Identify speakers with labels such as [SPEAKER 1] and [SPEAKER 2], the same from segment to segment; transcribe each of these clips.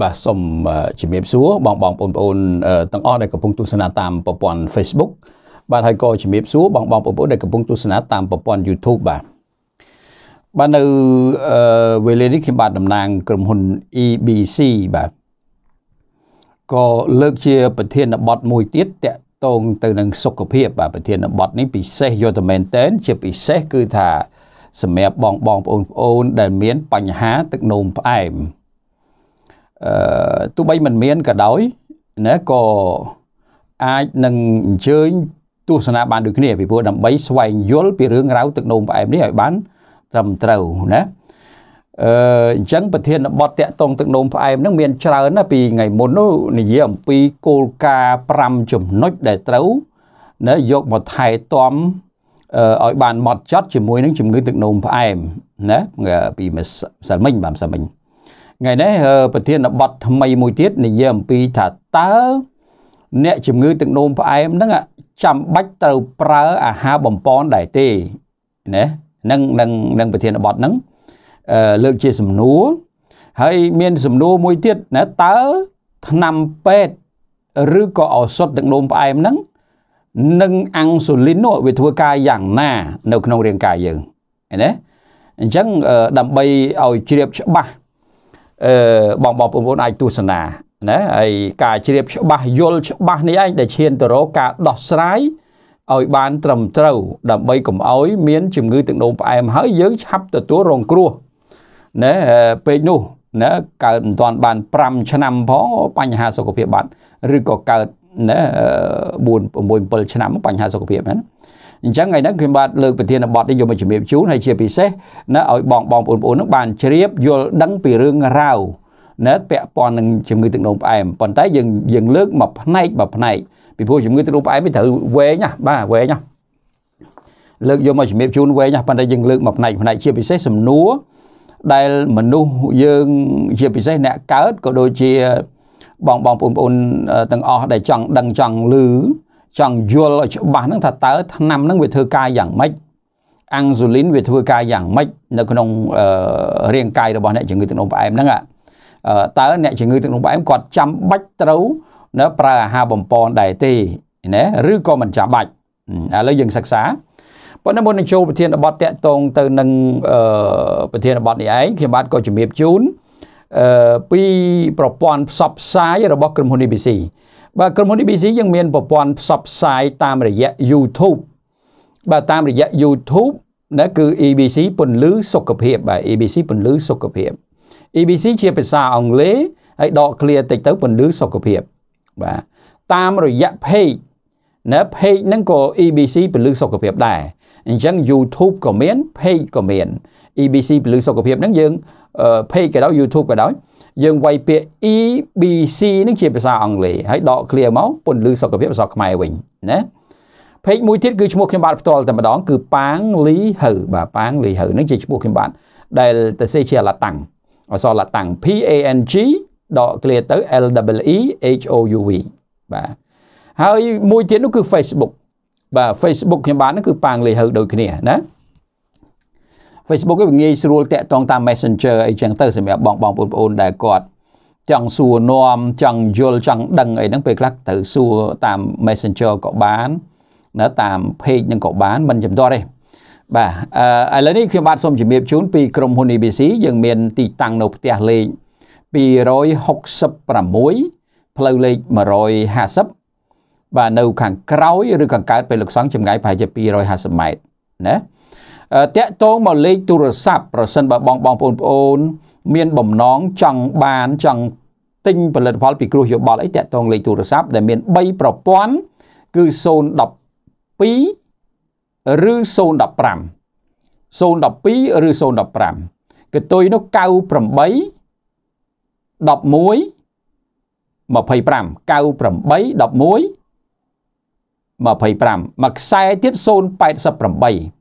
[SPEAKER 1] បាទសូមជំរាបសួរ បងបងបងប្អូនទាំងអស់ដែលកំពុងទស្សនាតាមប្រព័ន្ធ Facebook បាទហើយក៏ជំរាបសួរបងបងបងប្អូនដែលកំពុងទស្សនាតាមប្រព័ន្ធ YouTube បាទបាទនៅវេលានេះខ្ញុំបាទតំណាង ក្រុមហ៊ុន EBC បាទក៏លើកជាប្រធានបទមួយទៀតតកតងទៅនឹងសុខភាពបាទប្រធានបទនេះពិសេសយកតែមែនតែនជាពិសេសគឺថាសម្រាប់បងបងប្អូនប្អូន ដែលមានបញ្ហាទឹកនោមផ្អែមអឺទោះបីមិនមានក៏ដោយណាក៏អាចនឹងអញ្ជើញទស្សនាបានដូចគ្នាពីព្រោះដើម្បីស្វែងយល់ពីរឿងរ៉ាវទឹកនោមផ្អែមនេះឲ្យ បានត្រឹមត្រូវណាអឺអញ្ចឹងប្រធានបទតកតងទឹកនោមផ្អែមហ្នឹងមានច្រើនណាពីថ្ងៃមុននោះនិយាយអំពីគោលការណ៍5ចំណុចដែលត្រូវណាយកមកថែទាំឲ្យបានម៉ត់ចត់ជាមួយនឹងជំងឺទឹកនោមផ្អែមណាពីម្សិលមិញបាទម្សិលមិញថ្ងៃនេះប្រធានបទថ្មីមួយទៀតនិយាយអំពីថាតើអ្នកជំងឺទឹកនោមផ្អែមហ្នឹងចាំបាច់ត្រូវប្រើអាហារបំប៉នដែរទេណានឹងនឹងនឹងប្រធានបទហ្នឹងលើកជាសំណួរហើយមានសំណួរមួយទៀតណាតើថ្នាំពេទ្យឬក៏ឱសថទឹកនោមផ្អែមហ្នឹងនិងអាំងស៊ូលីននោះវាធ្វើការយ៉ាងណានៅក្នុងរាងកាយយើងណាអញ្ចឹងដើម្បីឲ្យជ្រាបច្បាស់អឺបងបងប្អូនអាចទស្សនាណាហើយការជ្រាបច្បាស់យល់ច្បាស់នេះឯងដែលឈានទៅរកការដោះស្រាយឲ្យបាន ត្រឹមត្រូវ ដើម្បីកុំឲ្យ មានជំងឺទឹកនោមផ្អែម ហើយយើង ឆាប់ទទួលរងគ្រោះណាពេកនោះណាកើតមិនទាន់បាន5ឆ្នាំផងបញ្ហាសុខភាពបាត់ឬក៏កើតណា4 6 7ឆ្នាំបញ្ហាសុខភាពហ្នឹងអញ្ចឹងថ្ងៃហ្នឹងខ្ញុំបាទលើកប្រធានបទនេះយកមកជំរាបជូនហើយជាពិសេសណាឲ្យបងបងប្អូនប្អូនហ្នឹងបានជ្រាបយល់ដឹងពីរឿងរ៉ាវណាពាក់ព័ន្ធនឹងជំងឺទឹកនោមផ្អែមប៉ុន្តែយើងយើងលើកមកផ្នែកមកផ្នែកពីព្រោះជំងឺទឹកនោមផ្អែមវាត្រូវវែងណាបាទវែងណាលើកយកមកជំរាបជូនវែងណាប៉ុន្តែយើងលើកមកផ្នែកផ្នែកជាពិសេសសំណួរដែលមនុស្សយើងជាពិសេសអ្នកកើតក៏ដូចជាបងបងបងប្អូនទាំងអស់ដែលចង់ដឹងចង់ឮចង់យល់ឲ្យច្បាស់ហ្នឹងថាតើថ្នាំហ្នឹងវាធ្វើការយ៉ាងម៉េចអាំងស៊ូលីនវាធ្វើការយ៉ាងម៉េចនៅក្នុងរាងកាយរបស់អ្នកជំងឺទឹកនោមផ្អែមហ្នឹងតើអ្នកជំងឺទឹកនោមផ្អែមគាត់ចាំបាច់ត្រូវនៅប្រើអាហារបំពន់ដែរទេណាឬក៏មិនចាំបាច់ឥឡូវយើងសិក្សាប៉ុន្តែមុននឹងចូលប្រធានបទតកតងទៅនឹងប្រធានបទនេះឯងខ្ញុំបាទក៏ជំរាបជូនពីប្រព័ន្ធផ្សព្វផ្សាយរបស់ក្រុមហ៊ុន ABC បាទក្រុមហ៊ុន ABC យើងមានប្រព័ន្ធផ្សព្វផ្សាយតាមរយៈ YouTube បាទតាមរយៈ YouTube ណាគឺ ABC ពន្លឺសុខភាពបាទ ABC ពន្លឺសុខភាព ABC ជាភាសាអង់គ្លេសហើយដក clear តិចទៅពន្លឺសុខភាពបាទតាមរយៈ page ណា page ហ្នឹងក៏ ABC ពន្លឺសុខភាពដែរអញ្ចឹង YouTube ក៏មាន page ក៏មាន ABC ពន្លឺសុខភាពហ្នឹងយើង page ក៏ដោយ YouTube ក៏ដោយយើងវាយពាក្យ EBC នឹងជាភាសាអង់គ្លេសហើយដក clear មកពន្លឺសុខភាពភាសាខ្មែរវិញណាពេកមួយទៀតគឺឈ្មោះខ្ញុំបាទផ្ទាល់តែម្ដងគឺប៉ាងលីហៅបាទប៉ាងលីហៅនឹងជាឈ្មោះខ្ញុំបាទដែលទៅសេជាឡាតាំងអក្សរឡាតាំង P A N G ដក clear ទៅ L W E H O U V បាទហើយមួយទៀតនោះគឺ Facebook បាទ Facebook ខ្ញុំបាទនឹងគឺប៉ាងលីហៅដូចគ្នាណា Facebook វាងាយស្រួលតាក់ទងតាម Messenger អីចឹងទៅសម្រាប់បងបងប្អូនដែលគាត់ចង់សួរនាំចង់យល់ចង់ដឹងអីហ្នឹង ពេលខ្លះត្រូវសួរតាម Messenger ក៏បានណាតាម page ហ្នឹងក៏បានមិនចំទាស់ទេបាទអឺឥឡូវនេះខ្ញុំបាទសូមជម្រាបជូនពីក្រុមហ៊ុន ABC យើងមានទីតាំងនៅផ្ទះលេខ266ផ្លូវលេខ150បាទនៅខាងក្រោយឬខាងកើតពេលលោកសង្ឃចម្ងាយប្រហែលជា250ម៉ែត្រណាតាក់ទងមកលេខទូរស័ព្ទប្រសិនបើបងបងប្អូនប្អូន មានបំណងចង់បាន ចង់ទិញផលិតផលពីគ្រោះយោបល់អីតាក់ទងលេខទូរស័ព្ទដែលមាន3ប្រព័ន្ធគឺ012ឬ015 012ឬ015កតុយនោះ98 11 25 98 11 25មកខ្សែទៀត088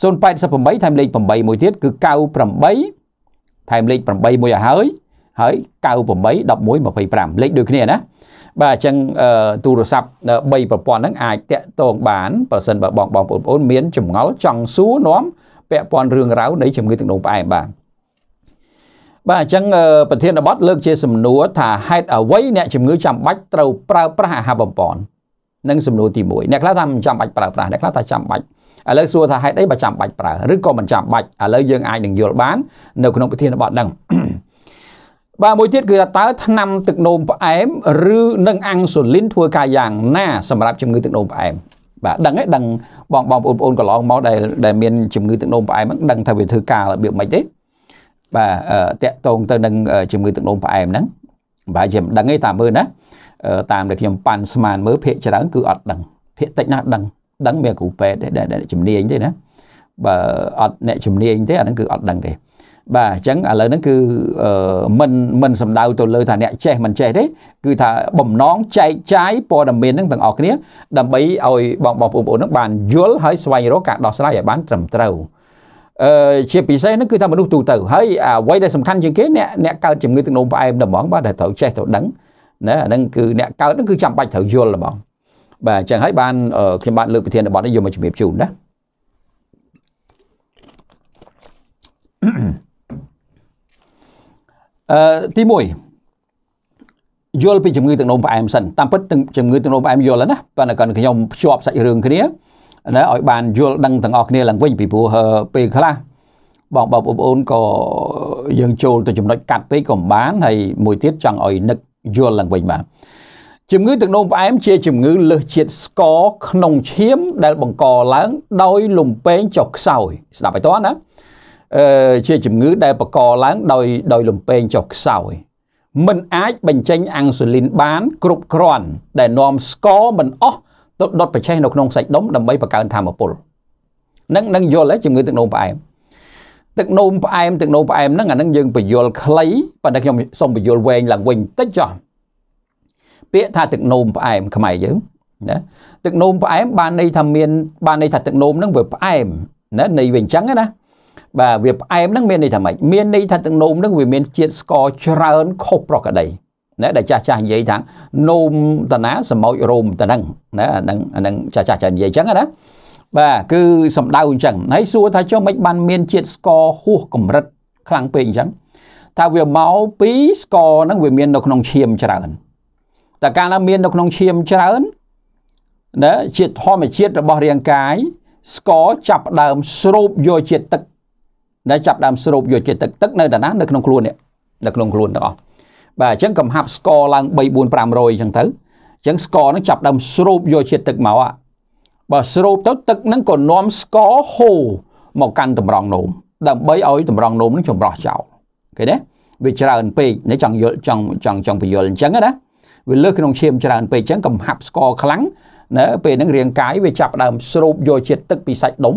[SPEAKER 1] 088ថែមលេខ8មួយទៀតគឺ98ថែមលេខ8មួយឲ្យហើយហើយ98 11 25លេខដូចគ្នាណាបាទអញ្ចឹងទូរស័ព្ទ3ប្រព័ន្ធហ្នឹងអាចតាក់ទងបានបើសិនបើបងបងប្អូនមានចម្ងល់ចង់សួរនាំពាក់ព័ន្ធរឿងរ៉ាវនៃជំងឺទឹកនោមផ្អែមបាទបាទអញ្ចឹងប្រធានបទលើកជា សំណួរថាហេតុអ្វីអ្នកជំងឺចាំបាច់ត្រូវប្រើប្រាស់អាហារបំពន់នឹងសំណួរទី1អ្នកខ្លះថាមិនចាំបាច់ប្រើប្រាស់អ្នកខ្លះថាចាំបាច់ឥឡូវសួរថាហេតុអីបើចាំបាច់ប្រើឬក៏មិនចាំបាច់ឥឡូវយើងអាចនឹងយល់បាននៅក្នុងពិធីបត់ហ្នឹងបាទមួយទៀតគឺថាតើថ្នាំទឹកនោមផ្អែមឬនឹងអាំងស៊ូលីន ធ្វើការយ៉ាង ណាសម្រាប់ជំងឺទឹកនោមផ្អែមបាទដឹងទេដឹងបងបងបងប្អូនកន្លងមកដែលដែលមានជំងឺទឹកនោមផ្អែមហ្នឹងដឹងថាវាធ្វើការរបៀបម៉េចទេបាទតកតងទៅនឹងជំងឺទឹកនោមផ្អែមហ្នឹងបាទជាមិនដឹងទេតាមមើលណាតាមដែលខ្ញុំប៉ាន់ស្មានមើលភាកច្រើនគឺអត់ដឹងភាកតិចណាស់ដឹងដឹងវាគ្រូពេទ្យទេដែលជំនាញទេណាបើអត់អ្នកជំនាញទេអាហ្នឹងគឺអត់ដឹងទេបាទអញ្ចឹងឥឡូវហ្នឹងគឺមិនមិនសំដៅទៅលើថាអ្នកចេះមិនចេះទេគឺថាបំណងចែកចាយព័ត៌មានហ្នឹងទាំងអស់គ្នាដើម្បីឲ្យបងបងប្អូនហ្នឹងបានយល់ហើយស្វែងរកការដោះស្រាយឲ្យបានត្រឹមត្រូវអឺជាពិសេសហ្នឹងគឺថាមនុស្សទូទៅហើយអ្វីដែលសំខាន់ជាងគេអ្នកអ្នកកើតជំងឺទឹកនោមផ្អែមតែហ្មងបាទដែលត្រូវចេះត្រូវដឹងណាអាហ្នឹងគឺអ្នកកើតហ្នឹងគឺចាំបាច់ត្រូវយល់ហ្មងបាទអញ្ចឹងហើយបានខ្ញុំបាទលើកប្រធានបទនេះយកមកជំរាបជូនណាអឺទី1យល់ពីជំងឺទឹកនោមផ្អែមសិនតាមពិតជំងឺទឹកនោមផ្អែមយល់ហើយណាប៉ុន្តែគាត់ខ្ញុំភ្ជាប់សាច់រឿងគ្នាណាឲ្យបានយល់ដឹងទាំងអស់គ្នាឡើងវិញពីព្រោះពេលខ្លះបងបងប្អូនក៏យើងចូលទៅចំណុចកាត់ពេកក៏មិនបានហើយមួយទៀតចង់ឲ្យនឹកយល់ឡើងវិញបាទជំងឺទឹកនោមផ្អែមជាជំងឺលើសជាតិស្ករក្នុងឈាមដែលបង្កឡើងដោយលំពែងចុះខ្សោយ ស្ដាប់ឲ្យតោះណាអឺជាជំងឺដែលបង្កឡើងដោយដោយលំពែងចុះខ្សោយมันអាចបញ្ចេញអង់ស៊ូលីនបានគ្រប់គ្រាន់ ដែលនាំស្ករមិនអស់ទៅដុតប្រឆេះនៅក្នុងសាច់ដុំដើម្បីបង្កើនធមពលនឹងនឹងយល់ទេជំងឺទឹកនោមផ្អែមទឹកនោមផ្អែមទឹកនោមផ្អែមហ្នឹងអានឹងយើងបញ្យល់ខ្លីប៉ុន្តែខ្ញុំសូមបញ្យល់វែងឡើងវិញតិចចុះពាក្យថាទឹកនោមផ្អែម ខ្មែរយើងណាទឹកនោមផ្អែមបានន័យថាមាន បានន័យថាទឹកនោមហ្នឹងវាផ្អែមណាន័យវាអញ្ចឹងណាបាទវាផ្អែមហ្នឹងមានន័យថាម៉េចមានន័យថាទឹកនោមហ្នឹងវាមានជាតិស្ករច្រើនខុសប្រក្រតីណាដែលចាស់ចាស់និយាយថានោមតាណាសម្ោចរោមតាហ្នឹងណាអាហ្នឹងអាហ្នឹងចាស់ចាស់ចាស់និយាយអញ្ចឹងណាបាទគឺសំដៅអញ្ចឹងហើយសួរថាចុះមិនបាន មានជាតិស្ករហួសកម្រិតខ្លាំងពេកអញ្ចឹងថាវាមកពីស្ករហ្នឹងវាមាននៅក្នុងឈាមច្រើនតែកាលណាមាននៅក្នុងឈាមច្រើនណាជាធម្មជាតិរបស់រាងកាយស្ករចាប់ដើមស្រូបយកជាតិទឹកដែលចាប់ដើមស្រូបយកជាតិទឹកទឹកនៅតាណានៅក្នុងខ្លួននេះនៅក្នុងខ្លួនទាំងអស់បាទអញ្ចឹងកំហាប់ស្ករឡើង3 4 500អញ្ចឹងទៅអញ្ចឹងស្ករនឹងចាប់ដើមស្រូបយកជាតិទឹកមកបើស្រូបទៅទឹកនឹងក៏នាំស្ករហូរមកកាន់តម្រងនោមដើម្បីឲ្យតម្រងនោមនឹងចម្រោះចោលឃើញទេវាច្រើនពេកនេះចង់យល់ចង់ចង់ចង់ពយល់អញ្ចឹងណាវាលើសក្នុងឈាមច្រើនពេកអញ្ចឹងកំហាប់ស្ករខ្លាំងណាពេលហ្នឹងរាងកាយវាចាប់ដើមស្រូបយកជាតិទឹកពីសាច់ដុំ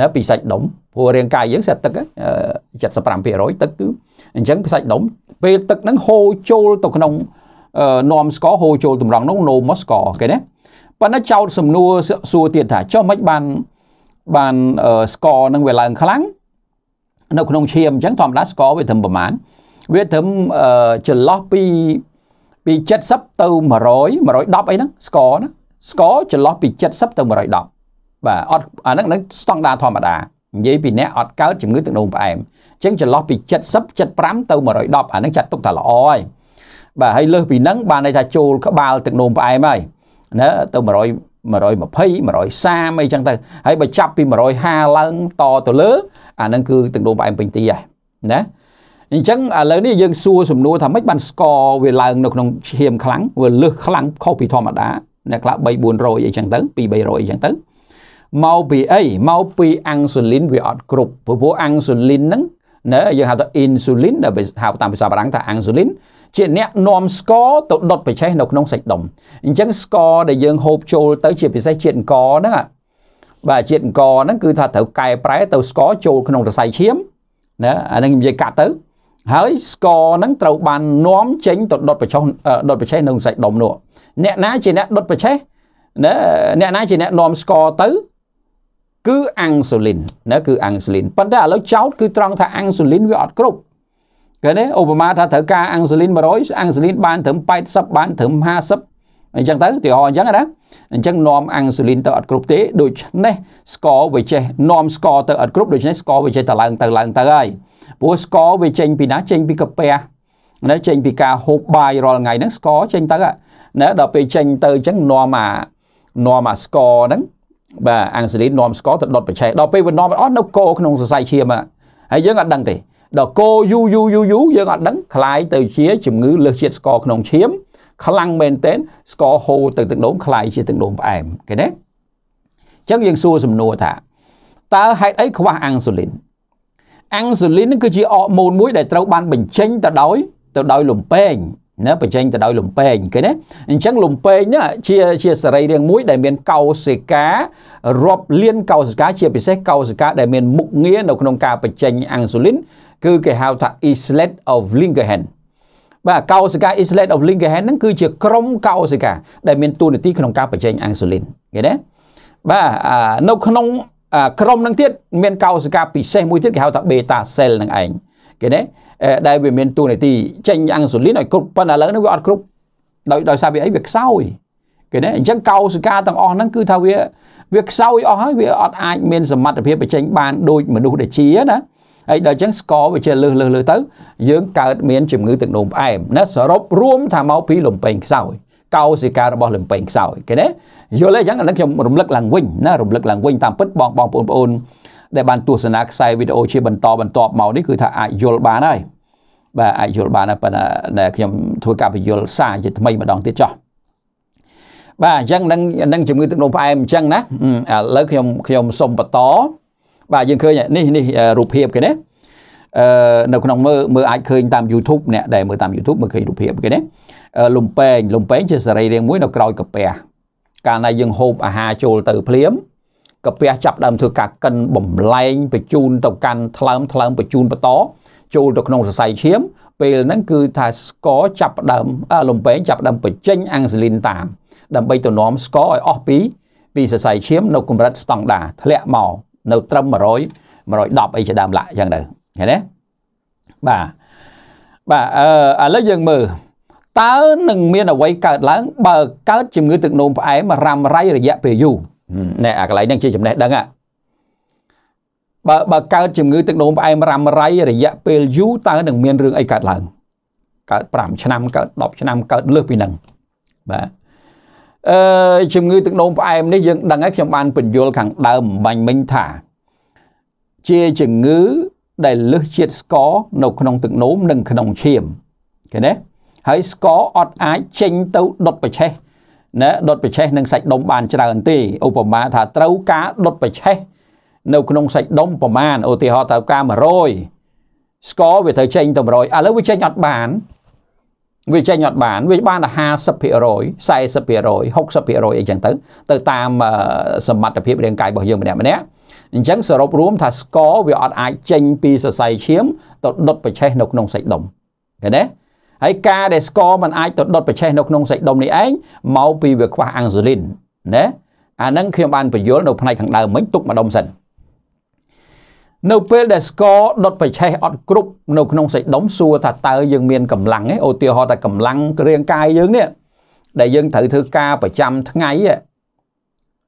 [SPEAKER 1] ណាពីសាច់ដុំព្រោះរាងកាយយើងសាច់ទឹក75%ទឹកគឺអញ្ចឹងសាច់ដុំពេលទឹកហ្នឹងហូរចូលទៅក្នុងនោមស្ករហូរចូលតម្រង់នោះនោមស្ករគេណាប៉ុន្តែចោតសំណួរសួរទៀតថាចុះមិនបានបានស្ករនឹងវាឡើងខ្លាំងនៅក្នុងឈាមអញ្ចឹងធម្មតាស្ករវាត្រឹមប្រមាណវាត្រឹមចន្លោះពីពី70ទៅ100 110អីហ្នឹងស្គរណាស្គរចន្លោះពី70ទៅ110បាទអត់អាហ្នឹងហ្នឹងស្តង់ដារធម្មតានិយាយពីអ្នកអត់កើតជំងឺទឹកនោមផ្អែមអញ្ចឹងចន្លោះពី70 75ទៅ110អាហ្នឹងចាត់ទុកថាល្អហើយបាទហើយលើសពីហ្នឹងបានន័យថាចូលក្បាលទឹកនោមផ្អែមហើយណាទៅ100 120 130អីចឹងទៅហើយបើចាប់ពី150ឡើងតទៅលើអាហ្នឹងគឺទឹកនោមផ្អែមពេញទីហើយណាអញ្ចឹងឥឡូវនេះយើងសួរសំណួរថាម៉េចបានស្គរវាឡើងនៅក្នុងឈាមខ្លាំងវាលើសខ្លាំងខុសពីធម្មតាអ្នកខ្លះ3 400អីចឹងទៅ2 300អីចឹងទៅមកពីអីមកពីអាំងស៊ូលីនវាអត់គ្រប់ព្រោះពួកអាំងស៊ូលីនហ្នឹងណាយើងហៅថា insulin ដែលហៅតាមភាសាបារាំងថា insulin ជាអ្នកនាំស្ករទៅដុតបិចេះនៅក្នុងសាច់ដុំអញ្ចឹងស្ករដែលយើងហូបចូលទៅ ជាពិសេសជាតិអង្គហ្នឹងបាទជាតិអង្គហ្នឹងគឺថាត្រូវកែប្រែ ទៅស្ករចូលក្នុងសរសៃឈាមណាអានឹងនិយាយកាត់ទៅហើយស្ករហ្នឹងត្រូវបាននាំចេញទៅដុតប្រឆេះដុតប្រឆេះនៅសាច់ដុំនោះអ្នកណាជាអ្នកដុតប្រឆេះណាអ្នកណាជាអ្នកនាំស្ករទៅគឺអាំងស៊ូលីនណាគឺអាំងស៊ូលីនប៉ុន្តែឥឡូវចោតគឺត្រង់ថាអាំងស៊ូលីនវាអត់គ្រប់ឃើញទេឧបមាថាត្រូវការអាំងស៊ូលីន100អាំងស៊ូលីនបានត្រឹម80បានត្រឹម50អញ្ចឹងទៅទីហោអញ្ចឹងណាអញ្ចឹងនាំអាំងស៊ូលីនទៅអត់គ្រប់ទេដូច្នេះស្ករវាចេះនាំស្ករទៅអត់គ្រប់ដូច្នេះស្ករវាចេះតែឡើងទៅឡើងទៅហើយព្រោះស្ករវាចេញពីណាចេញពីកាពះណាចេញពីការហូបបាយរាល់ថ្ងៃហ្នឹងស្ករចេញទៅណាដល់ពេលចេញទៅអញ្ចឹងនាំអានាំអាស្ករហ្នឹងបាទអង់ស៊ីលីននាំស្ករទៅដុតប្រឆេះដល់ពេលវានាំអស់នៅកោក្នុងសរសៃឈាមហើយយើងអត់ដឹងទេដល់កោយូយូយូយូយើងអត់ដឹងคล้ายទៅជាជំងឺលើសជាតិស្ករក្នុងឈាម ខ្លាំងមែនទែនស្ករហូរទៅទឹកនោមคล้ายជាទឹកនោមផ្អែមគេណាអញ្ចឹងយើងសួរសំណួរថាតើហេតុអីខ្វះអង់ស៊ូលីនអង់ស៊ូលីនគឺជាអរម៉ូនមួយដែលត្រូវបានបញ្ចេញទៅដោយទៅដោយលំពេងណាបញ្ចេញទៅដោយលំពេងឃើញទេអញ្ចឹងលំពេងនេះជាជាសរីរាង្គមួយដែលមានកោសិការាប់លានកោសិកា ជាពិសេសកោសិកាដែលមានមុខងារនៅក្នុងការបញ្ចេញអង់ស៊ូលីន គឺគេហៅថា islet of Langerhans បាទកោសិកា islet of Langerhans ហ្នឹងគឺជាក្រុមកោសិកាដែលមានតួនាទីក្នុងការបញ្ចេញអង់ស៊ូលីនឃើញទេបាទនៅក្នុងក្រុមនឹងទៀតមានកោសិកាពិសេសមួយទៀតគេហៅថា beta cell នឹងឯងគេណាដែលវាមានទូនាទីចេញអង់ស៊ូលីនឲ្យគ្រប់ប៉ុន្តែឥឡូវនេះវាអត់គ្រប់ដោយដោយសារវាអីវាខ្សោយគេណាអញ្ចឹងកោសិកាទាំងអស់ហ្នឹងគឺថាវា វាខ្សោយអស់ហើយវាអត់អាចមានសមត្ថភាពបញ្ចេញបានដូចមនុស្សដែលជាណាហើយដល់អញ្ចឹងស្គរវាជាលើសលើសលើសទៅយើងកើតមាន ជំងឺទឹកនោមផ្អែមណាសរុបរួមថាមកពីលំពេងខ្សោយកោសិការបស់លំពេងខ្សោយគេណាយល់ទេអញ្ចឹងឥឡូវខ្ញុំរំលឹកឡើងវិញណារំលឹកឡើងវិញតាមពិតបងបងបងប្អូន ដែលបានទស្សនាខ្សែវីដេអូជាបន្តបន្តមកនេះគឺថាអាចយល់បានហើយបាទអាចយល់បានហើយប៉ុន្តែខ្ញុំធ្វើការបញ្យល់សារជាថ្មីម្ដងទៀតចោះបាទអញ្ចឹងនឹងនឹងជំងឺទឹកនោមផ្អែមអញ្ចឹងណាឥឡូវខ្ញុំខ្ញុំសុំបន្តបាទយើងឃើញនេះនេះរូបភាពគេណាអឺនៅក្នុងមើលមើលអាចឃើញតាម YouTube អ្នកដែលមើលតាម YouTube មើលឃើញរូបភាពគេណាលំពេងលំពេងជាសរីរាង្គមួយនៅក្រោយកពះកាលណាយើងហូបអាហារចូលទៅភ្លាមកាពះចាប់ដើមធ្វើការកិនបំលែងបញ្ជូនទៅកាន់ថ្លើមថ្លើមបញ្ជូនបន្តចូលទៅក្នុងសរសៃឈាម ពេលហ្នឹងគឺ ថាស្ករចាប់ដើមលំពេងចាប់ដើមបញ្ចេញ អាំងស៊ីលីនតាម ដើម្បីទៅនាំស្ករឲ្យអស់ពី ពីសរសៃឈាម នៅកម្រិតស្តង់ដាធ្លាក់មកនៅត្រឹម100 110អីជាដើមឡាក់ចឹងទៅឃើញទេបាទបាទអឺឥឡូវយើងមើលតើនឹងមានអ្វីកើតឡើង បើកើតជំងឺទឹកនោមផ្អែមរ៉ាំរ៉ៃរយៈពេលយូរណែអាកន្លែងហ្នឹងជាចំណេះដឹងហ៎បើបើកើតជំងឺទឹកនោមផ្អែមរ៉ាំរ៉ៃរយៈពេលយូរតើនឹងមានរឿងអីកើតឡើងកើត5ឆ្នាំកើត10ឆ្នាំកើតលើសពីហ្នឹងបាទអឺជំងឺទឹកនោមផ្អែមនេះយើងដឹងហើយខ្ញុំបានបញ្យល់ខាងដើមបាញ់មិញថាជាជំងឺដែលលើសជាតិស្ករនៅ ក្នុង ទឹកនោមនិង ក្នុងឈាមឃើញទេហើយស្ករអត់អាចចេញទៅដុតប្រឆេះណាដុតប្រឆេះនឹងសាច់ដុំបានច្រើនទេឧបមាថាត្រូវការដុតប្រឆេះនៅក្នុងសាច់ដុំប្រមាណឧទាហរណ៍ត្រូវការ100ស្ករវាត្រូវចេញទៅ100ឥឡូវវាចេញអត់បានវាចេញអត់បានវាបានតែ50% 40% 60%អីចឹងទៅទៅតាមសមត្ថភាពរាងកាយរបស់យើងម្នាក់ម្នាក់អញ្ចឹងសរុបរួមថាស្ករវាអត់អាចចេញពីសរសៃឈាមទៅដុតប្រឆេះនៅក្នុងសាច់ដុំឃើញទេហើយការដែលស្ករมันអាចទៅដុតប្រឆេះនៅក្នុងសាច់ដុំនេះឯងមកពីវាខ្វះអាំងស៊ូលីនណាអានឹងខ្ញុំបានបញ្យល់នៅផ្នែកខាងដើមមិញទុកម្ដុំសិននៅពេលដែលស្ករដុតប្រឆេះអត់គ្រប់នៅក្នុងសាច់ដុំសួរថាតើយើងមានកម្លាំងទេឧទាហរណ៍ថាកម្លាំងរាងកាយយើងនេះដែលយើងត្រូវធ្វើការប្រចាំថ្ងៃ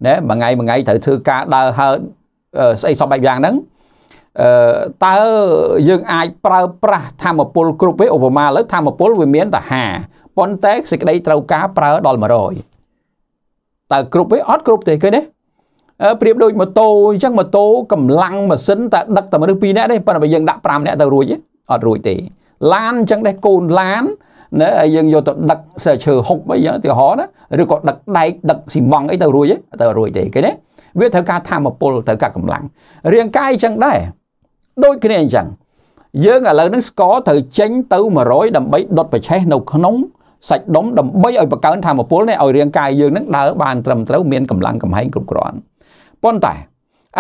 [SPEAKER 1] ណាមួយថ្ងៃមួយថ្ងៃត្រូវធ្វើការដើរហើរស្អីសពបែបយ៉ាងហ្នឹងតើយើងអាចប្រើប្រាស់ធម្មពលគ្រប់ទេឧបមាលើធម្មពលវាមានតែ50ប៉ុន្តែសេចក្តីត្រូវការប្រើដល់100តើគ្រប់ទេអត់គ្រប់ទេឃើញទេប្រៀបដូចម៉ូតូអញ្ចឹងម៉ូតូកម្លាំងម៉ាស៊ីនតែដឹកតែមនុស្ស2នាក់ទេប៉ុន្តែបើយើងដាក់5នាក់ទៅរួចអត់រួចទេ ឡានអញ្ចឹងដែរកូនឡានណាហើយយើងយកទៅដឹកសើឈើហុកអីយ៉ាងឧទាហរណ៍ណាឬក៏ដឹកដែកដឹកស៊ីម៉ង់អីទៅរួចទៅរួចទេគេណាវាត្រូវការធម្មពលត្រូវការកម្លាំងរាងកាយអញ្ចឹងដែរដូចគ្នាអញ្ចឹងយើងឥឡូវនេះស្ករត្រូវចេញទៅ100ដើម្បីដុតប្រឆេះនៅក្នុងសាច់ដុំដើម្បីឲ្យបង្កើនធមពលនេះឲ្យរាងកាយយើងនឹងដើរបានត្រឹមត្រូវ មានកម្លាំងកំហែងគ្រប់គ្រាន់ប៉ុន្តែ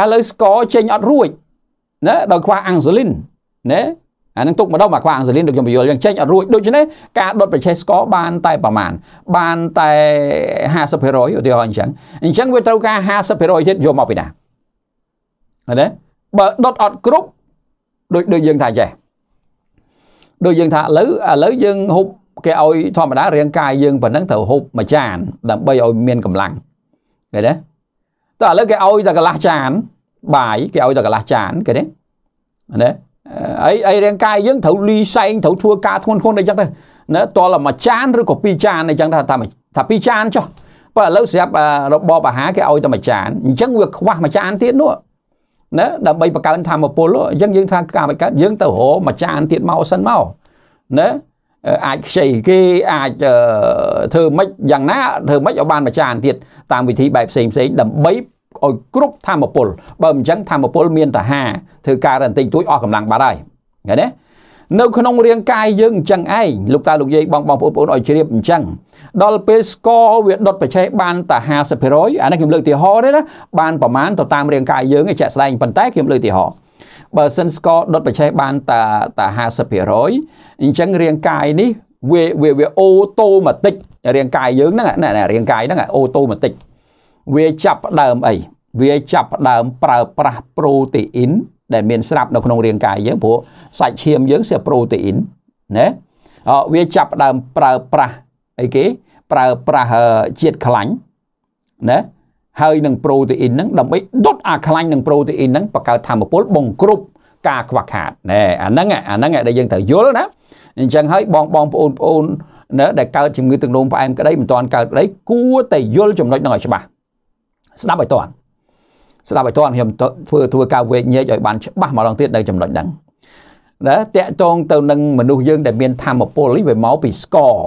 [SPEAKER 1] ឥឡូវស្ករចេញអត់រួចណាដោយខ្វះអាំងស៊ូលីនណាអានឹងទុកម្ដងមកខ្វះអាំងស៊ូលីនដូចខ្ញុំបញ្យល់យ៉ាងចេញអត់រួចដូច្នេះការដុតប្រឆេះស្ករបានតែប្រមាណបានតែ50%ឧទាហរណ៍អញ្ចឹងអញ្ចឹងវាត្រូវការ50%ទៀតយកមកពីណាណាបើដុតអត់គ្រប់ដូចដូចយើងថាចេះដូចយើងថាឥឡូវឥឡូវយើងហូបគេឲ្យធម្មតារាងកាយយើងប៉ុណ្ណឹងត្រូវហូបមួយចានដើម្បីឲ្យមានកម្លាំងឃើញទេតើឥឡូវគេឲ្យតែកន្លះចានបាយគេឲ្យតែកន្លះចានឃើញទេណាអីអីរាងកាយយើងត្រូវលីសែងត្រូវធ្វើការធ្ងន់ធ្ងរអីចឹងទៅណាតលមួយចានឬក៏ពីរចានអីចឹងថាថាថាពីរចានចុះបើឥឡូវស្រាប់របបអាហារគេឲ្យតែមួយចានអញ្ចឹងវាខ្វះមួយចានទៀតនោះណាដើម្បីបង្កើនធមពលអញ្ចឹងយើងថាការបង្កើតយើងទៅរកមួយចានទៀតមកសិនមកណាអាចខ្ចីគេអាចធ្វើម៉េចយ៉ាងណាធ្វើម៉េចឲ្យបានមួយចានទៀតតាមវិធីបែបផ្សេងផ្សេងដើម្បីឲ្យគ្រប់ធមពលបើមិនអញ្ចឹងធមពលមានតាហាធ្វើការរន្តិចទួចអស់កម្លាំងបាត់ហើយឃើញទេនៅក្នុងរាងកាយយើងអញ្ចឹងឯងលោកតាលោកយាយបងបងប្អូនឲ្យជ្រាបអញ្ចឹងដល់ពេលស្ករវាដុតប្រឆេះបានតែ50%អានេះខ្ញុំលើកឧទាហរណ៍ទេណាបានប្រមាណទៅតាមរាងកាយយើងឯជាក់ស្ដែងប៉ុន្តែខ្ញុំលើកឧទាហរណ៍បើសិនស្ករដុតប្រឆេះបានតែតែ50%អញ្ចឹងរាងកាយនេះវាវាវាអូតូម៉ាទិករាងកាយយើងហ្នឹងណារាងកាយហ្នឹងអូតូម៉ាទិកវាចាប់ដើមអីវាចាប់ដើមប្រើប្រាស់ប្រូតេអ៊ីន ដែលមានស្រាប់នៅក្នុងរាងកាយយើងព្រោះសាច់ឈាមយើងជាប្រូតេអ៊ីនណាវាចាប់ដើមប្រើប្រាស់អីគេប្រើប្រាស់ជាតិខ្លាញ់ណាហើយនឹងប្រូតេអ៊ីនហ្នឹងដើម្បីដុតអាខ្លាញ់នឹងប្រូតេអ៊ីនហ្នឹងបង្កើតធម្មពលបង្គ្រប់ការខ្វះខាតណែអាហ្នឹងអាហ្នឹងដែលយើងត្រូវយល់ណាអញ្ចឹងហើយបងបងប្អូនប្អូនណាដែលកើតជំងឺទឹកនោមផ្អែមក្តីមិនទាន់កើតក្តីគួរតែយល់ចំណុចហ្នឹងឲ្យច្បាស់ស្ដាប់ឲ្យតាន់ស្ដាប់ឲ្យតាន់ខ្ញុំធ្វើធ្វើការវេកញែកឲ្យបានច្បាស់ម្ដងទៀតនៅចំណុចហ្នឹងណាតកតងទៅនឹងមនុស្សយើងដែលមានធម្មពលនេះវាមកពីស្ករ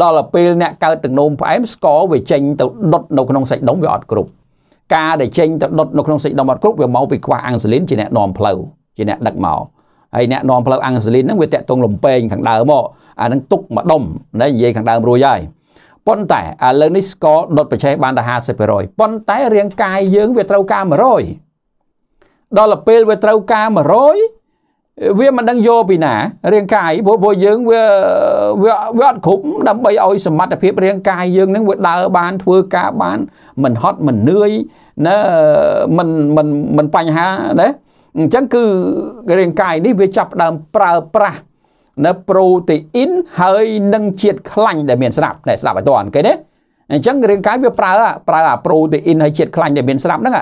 [SPEAKER 1] ដល់ទៅពេលអ្នកកើតទឹកនោមផ្អែមស្ករវាចេញទៅដុតនៅក្នុងសាច់ដុំវាអត់គ្រប់ការដែលចេញទៅដុតនៅក្នុងសាច់ដុំអត់គ្រប់វាមកពីខ្វះអាំងស៊ូលីនជាអ្នកនាំផ្លូវជាអ្នកដឹកមកហើយអ្នកនាំផ្លូវអាំងស៊ូលីនហ្នឹងវាតាក់ទងលំពេងខាងដើមមកអាហ្នឹងទុកម្ដុំដែលនិយាយខាងដើមរួចហើយប៉ុន្តែឥឡូវនេះស្ករដុតប្រឆេះបានតែ50%ប៉ុន្តែរាងកាយយើងវាត្រូវការ100ដល់ពេលវាត្រូវការ100វាមិនដឹងយកពីណារាងកាយព្រោះពួកយើងវាវាអត់គ្រប់ដើម្បីឲ្យសមត្ថភាពរាងកាយយើងនឹងវាដើរបានធ្វើការបាន មិនហត់មិននឿយណាមិនមិនមិនបញ្ហាណាអញ្ចឹងគឺរាងកាយនេះវាចាប់ដើមប្រើប្រាស់នៅប្រូតេអ៊ីនហើយនឹងជាតិខ្លាញ់ដែលមានស្រាប់តែស្ដាប់ឲ្យតន់គេណាអញ្ចឹងរាងកាយវាប្រើប្រើអាប្រូតេអ៊ីនហើយជាតិខ្លាញ់ដែលមានស្រាប់ហ្នឹង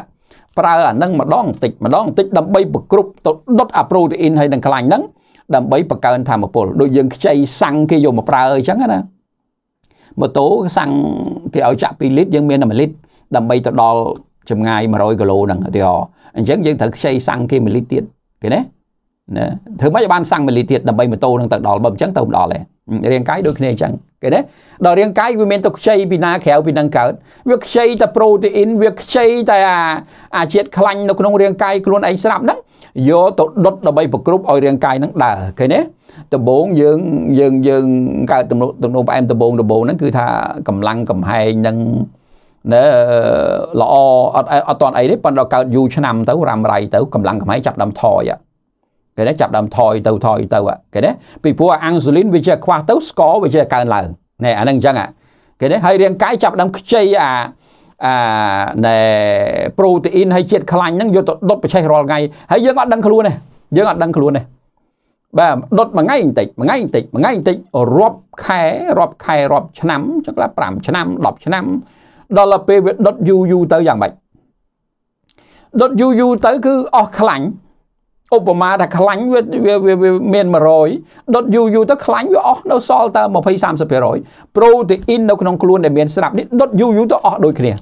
[SPEAKER 1] ប្រើអានឹងម្ដងបន្តិចម្ដងបន្តិចដើម្បីប្រគ្រប់ទៅដុតអាប្រូតេអ៊ីនហើយនឹងខ្លាញ់ហ្នឹងដើម្បីបង្កើនធម្មពលដូចយើងខ្ចីសាំងគេយកមកប្រើអញ្ចឹងណាម៉ូតូសាំងគេឲ្យចាក់2លីត្រយើងមាន1លីត្រដើម្បីទៅដល់ចម្ងាយ100គីឡូហ្នឹងឧទាហរណ៍អញ្ចឹងយើងត្រូវខ្ចីសាំងគេ1លីត្រទៀតគេណាណាធ្វើម៉េចឲ្យបានសាំង1លីត្រទៀតដើម្បីម៉ូតូនឹងទៅដល់បើមិនអញ្ចឹងទៅមិនដល់ទេរាងកាយដូចគ្នាអញ្ចឹងគេណាដល់រាងកាយវាមានតែខ្ចីពីណាក្រៅពីនឹងកើតវាខ្ចីតែប្រូតេអ៊ីនវាខ្ចីតែអាអាជាតិខ្លាញ់នៅក្នុងរាងកាយខ្លួនឯងស្រាប់ហ្នឹងយកទៅដុតដើម្បីប្រគ្រប់ឲ្យរាងកាយហ្នឹងដើរឃើញទេដំបងយើងយើងយើងកើតទំនុកទំនុកផ្អែមដំបងដំបងហ្នឹងគឺថាកម្លាំងកំហែងនឹងណែល្អអត់អត់តអីទេប៉ុន្តែកើតយូរឆ្នាំទៅរ៉ាំរៃទៅកម្លាំងកំហែងចាប់ដើមថយគេណាចាប់ដើមថយទៅថយទៅគេណាពីព្រោះអាំងស៊ូលីនវាជាខ្វះទៅស្ករវាជាកើនឡើងណែអានឹងអញ្ចឹងគេណាហើយរាងកាយចាប់ដើមខ្ចីអាអាណែប្រូតេអ៊ីនហើយជាតិខ្លាញ់ហ្នឹងយកទៅដុតប្រឆេះរាល់ថ្ងៃហើយយើងអត់ដឹងខ្លួនទេយើងអត់ដឹងខ្លួនទេបាទដុតមួយថ្ងៃបន្តិចមួយថ្ងៃបន្តិចមួយថ្ងៃបន្តិចរាប់ខែរាប់ខែរាប់ឆ្នាំចឹងឡា5ឆ្នាំ10ឆ្នាំដល់ទៅពេលវាដុតយូរយូរទៅយ៉ាងម៉េចដុតយូរយូរទៅគឺអស់ខ្លាញ់ឧបមាថាខ្លាញ់វាវាមាន100ដុតយូរយូរទៅខ្លាញ់វាអស់នៅសល់តែ20 30%ប្រូតេអ៊ីននៅក្នុងខ្លួនដែលមានស្រាប់នេះដុតយូរយូរទៅអស់ដូចគ្នា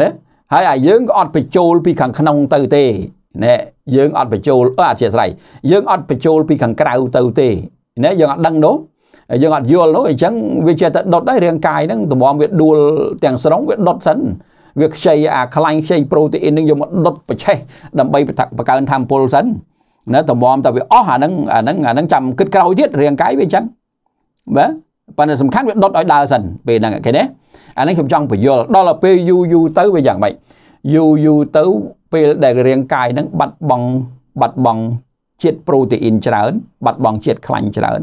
[SPEAKER 1] ណាហើយអាយើងក៏អត់បញ្ចូលពីខាងក្នុងទៅទេណែយើងអត់បញ្ចូលអឺអធិស្ឋ័យយើងអត់បញ្ចូលពីខាងក្រៅទៅទេណែយើងអត់ដឹងនោះយើងអត់យល់នោះអញ្ចឹងវាចេះតែដុតដែររាងកាយហ្នឹងតម្រាំវាដួលទាំងស្រុងវាដុតសិនវាខ្ចីអាខ្លាញ់ខ្ចីប្រូតេអ៊ីននឹងយកមកដុតប្រឆេះដើម្បីបង្កើនថាមពលសិនណាតម្រាំតែវាអស់អាហ្នឹងអាហ្នឹងអាហ្នឹងចាំគិតក្រោយទៀតរាងកាយវាអញ្ចឹងបាទប៉ុន្តែសំខាន់វាដុតឲ្យដើរសិនពេលហ្នឹងឃើញទេអាហ្នឹងខ្ញុំចង់បញ្យល់ដល់ទៅពេលយូរយូរទៅវាយ៉ាងម៉េចយូរយូរទៅពេលដែលរាងកាយហ្នឹងបាត់បង់បាត់បង់ជាតិប្រូតេអ៊ីនច្រើនបាត់បង់ជាតិខ្លាញ់ច្រើន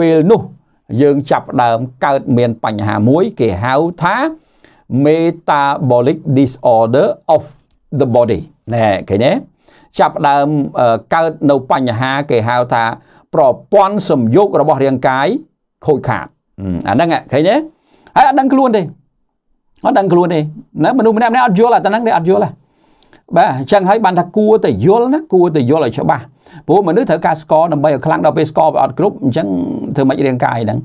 [SPEAKER 1] ពេលនោះយើងចាប់ដើមកើតមានបញ្ហាមួយគេហៅថា metabolic disorder of the body ណែឃើញទេចាប់ដើមកើតនៅបញ្ហាគេហៅថាប្រព័ន្ធសំយោគរបស់រាងកាយខូចខាតអាហ្នឹងឃើញទេហើយអត់ដឹងខ្លួនទេអត់ដឹងខ្លួនទេណាមនុស្សម្នាក់ម្នាក់អត់យល់អាហ្នឹងទេអត់យល់ទេបាទអញ្ចឹងហើយបានថាគួរតែយល់ណាគួរតែយល់ឲ្យច្បាស់ព្រោះមនុស្សត្រូវការស្គាល់ដើម្បីឲ្យខ្លាំងដល់ពេលស្គាល់វាអត់គ្រប់អញ្ចឹងធ្វើម៉េចរាងកាយហ្នឹង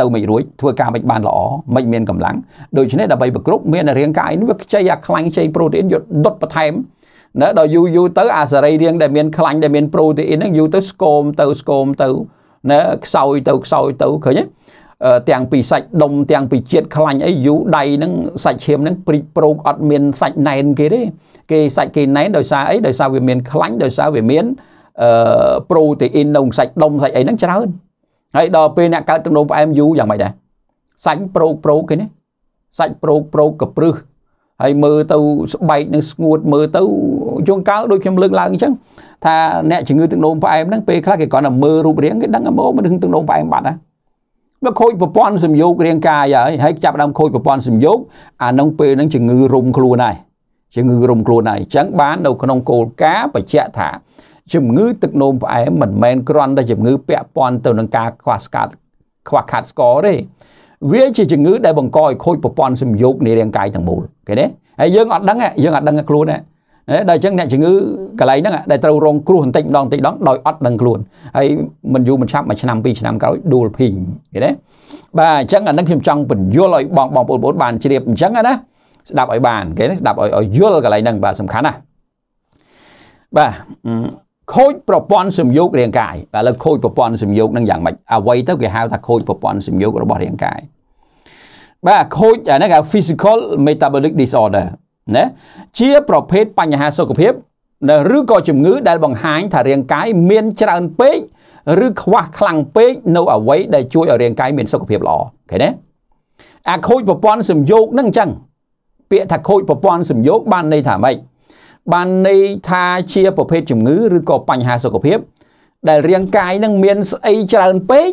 [SPEAKER 1] ទៅមិនរួចធ្វើការមិនបានល្អមិនមានកម្លាំងដូច្នេះដើម្បីប្រគ្រប់មានរាងកាយនោះវាខ្ចីអាខ្លាញ់ខ្ចីប្រូតេអ៊ីនយកដុតបន្ថែមណាដល់យូរយូរទៅអាសរីរាង្គដែលមានខ្លាញ់ដែលមានប្រូតេអ៊ីនហ្នឹងយូរទៅស្គមទៅស្គមទៅណាខ្សោយទៅខ្សោយទៅឃើញទេទាំងពីសាច់ដុំទាំងពីជាតិខ្លាញ់អីយូរដៃហ្នឹងសាច់ឈាមហ្នឹងព្រិចប្រូកអត់មានសាច់ណែន គេទេគេសាច់គេណែនដោយសារអីដោយសារវាមានខ្លាញ់ដោយសារវាមានអឺប្រូតេអ៊ីនក្នុងសាច់ដុំសាច់អីហ្នឹងច្រើនហើយដល់ពេលអ្នកកើតទឹកនោមផ្អែមយូរយ៉ាងម៉េចដែរសាច់ប្រូកប្រូកគេណាសាច់ប្រូកប្រូកកព្រឹសហើយមើលទៅស្បែកនឹងស្ងួតមើលទៅជួងកាលដូចខ្ញុំលើកឡើងអញ្ចឹងថាអ្នកជំងឺទឹកនោមផ្អែមហ្នឹងពេលខ្លះគេគ្រាន់តែមើលរូបរាងគេដឹងថាមកមនុស្សទឹកនោមផ្អែមបាត់ណាវាខូចប្រព័ន្ធសំយោគរាងកាយហើយហើយចាប់ដើមខូចប្រព័ន្ធសំយោគអានឹងពេលហ្នឹងជំងឺរុំខ្លួនហើយជំងឺរុំខ្លួនហើយអញ្ចឹងបាននៅក្នុងគោលការណ៍បញ្ជាក់ថាជំងឺទឹកនោមផ្អែមមិនមែនគ្រាន់តែជំងឺពាក់ព័ន្ធទៅនឹងការខ្វះស្កាត់ខ្វះខាតស្ករទេវាជាជំងឺដែលបង្កឲ្យខូចប្រព័ន្ធសម្យោគនៃរាងកាយទាំងមូលឃើញទេហើយយើងអត់ដឹងយើងអត់ដឹងខ្លួនទេដល់អញ្ចឹងអ្នកជំងឺកន្លែងហ្នឹងដែលត្រូវរងគ្រោះបន្តិចម្ដងបន្តិចម្ដងដោយអត់ដឹងខ្លួនហើយមិនយូរមិនឆាប់មួយឆ្នាំពីរឆ្នាំក្រោយដួលភីងឃើញទេបាទអញ្ចឹងអានឹងខ្ញុំចង់បញ្យល់ឲ្យបងបងប្អូនបានជ្រាបអញ្ចឹងណាស្ដាប់ឲ្យបានគេស្ដាប់ឲ្យយល់កន្លែងហ្នឹងបាទសំខាន់ណាបាទខូចប្រព័ន្ធសំយោគរាងកាយតែលើខូចប្រព័ន្ធសំយោគនឹងយ៉ាងម៉េចអ្វីទៅគេហៅថាខូចប្រព័ន្ធសំយោគរបស់រាងកាយបាទខូចអាហ្នឹងគេ physical metabolic disorder ណាជាប្រភេទបញ្ហាសុខភាពណាឬក៏ជំងឺដែលបង្ហាញថារាងកាយមានច្រើនពេកឬខ្វះខ្លាំងពេកនៅអវ័យដែលជួយឲ្យរាងកាយមានសុខភាពល្អឃើញទេអាខូចប្រព័ន្ធសំយោគនឹងអញ្ចឹងពាក្យថាខូចប្រព័ន្ធសំយោគបានន័យថាម៉េចបានន័យថាជាប្រភេទជំងឺឬក៏បញ្ហាសុខភាព ដែលរាងកាយនឹងមានស្អីច្រើនពេក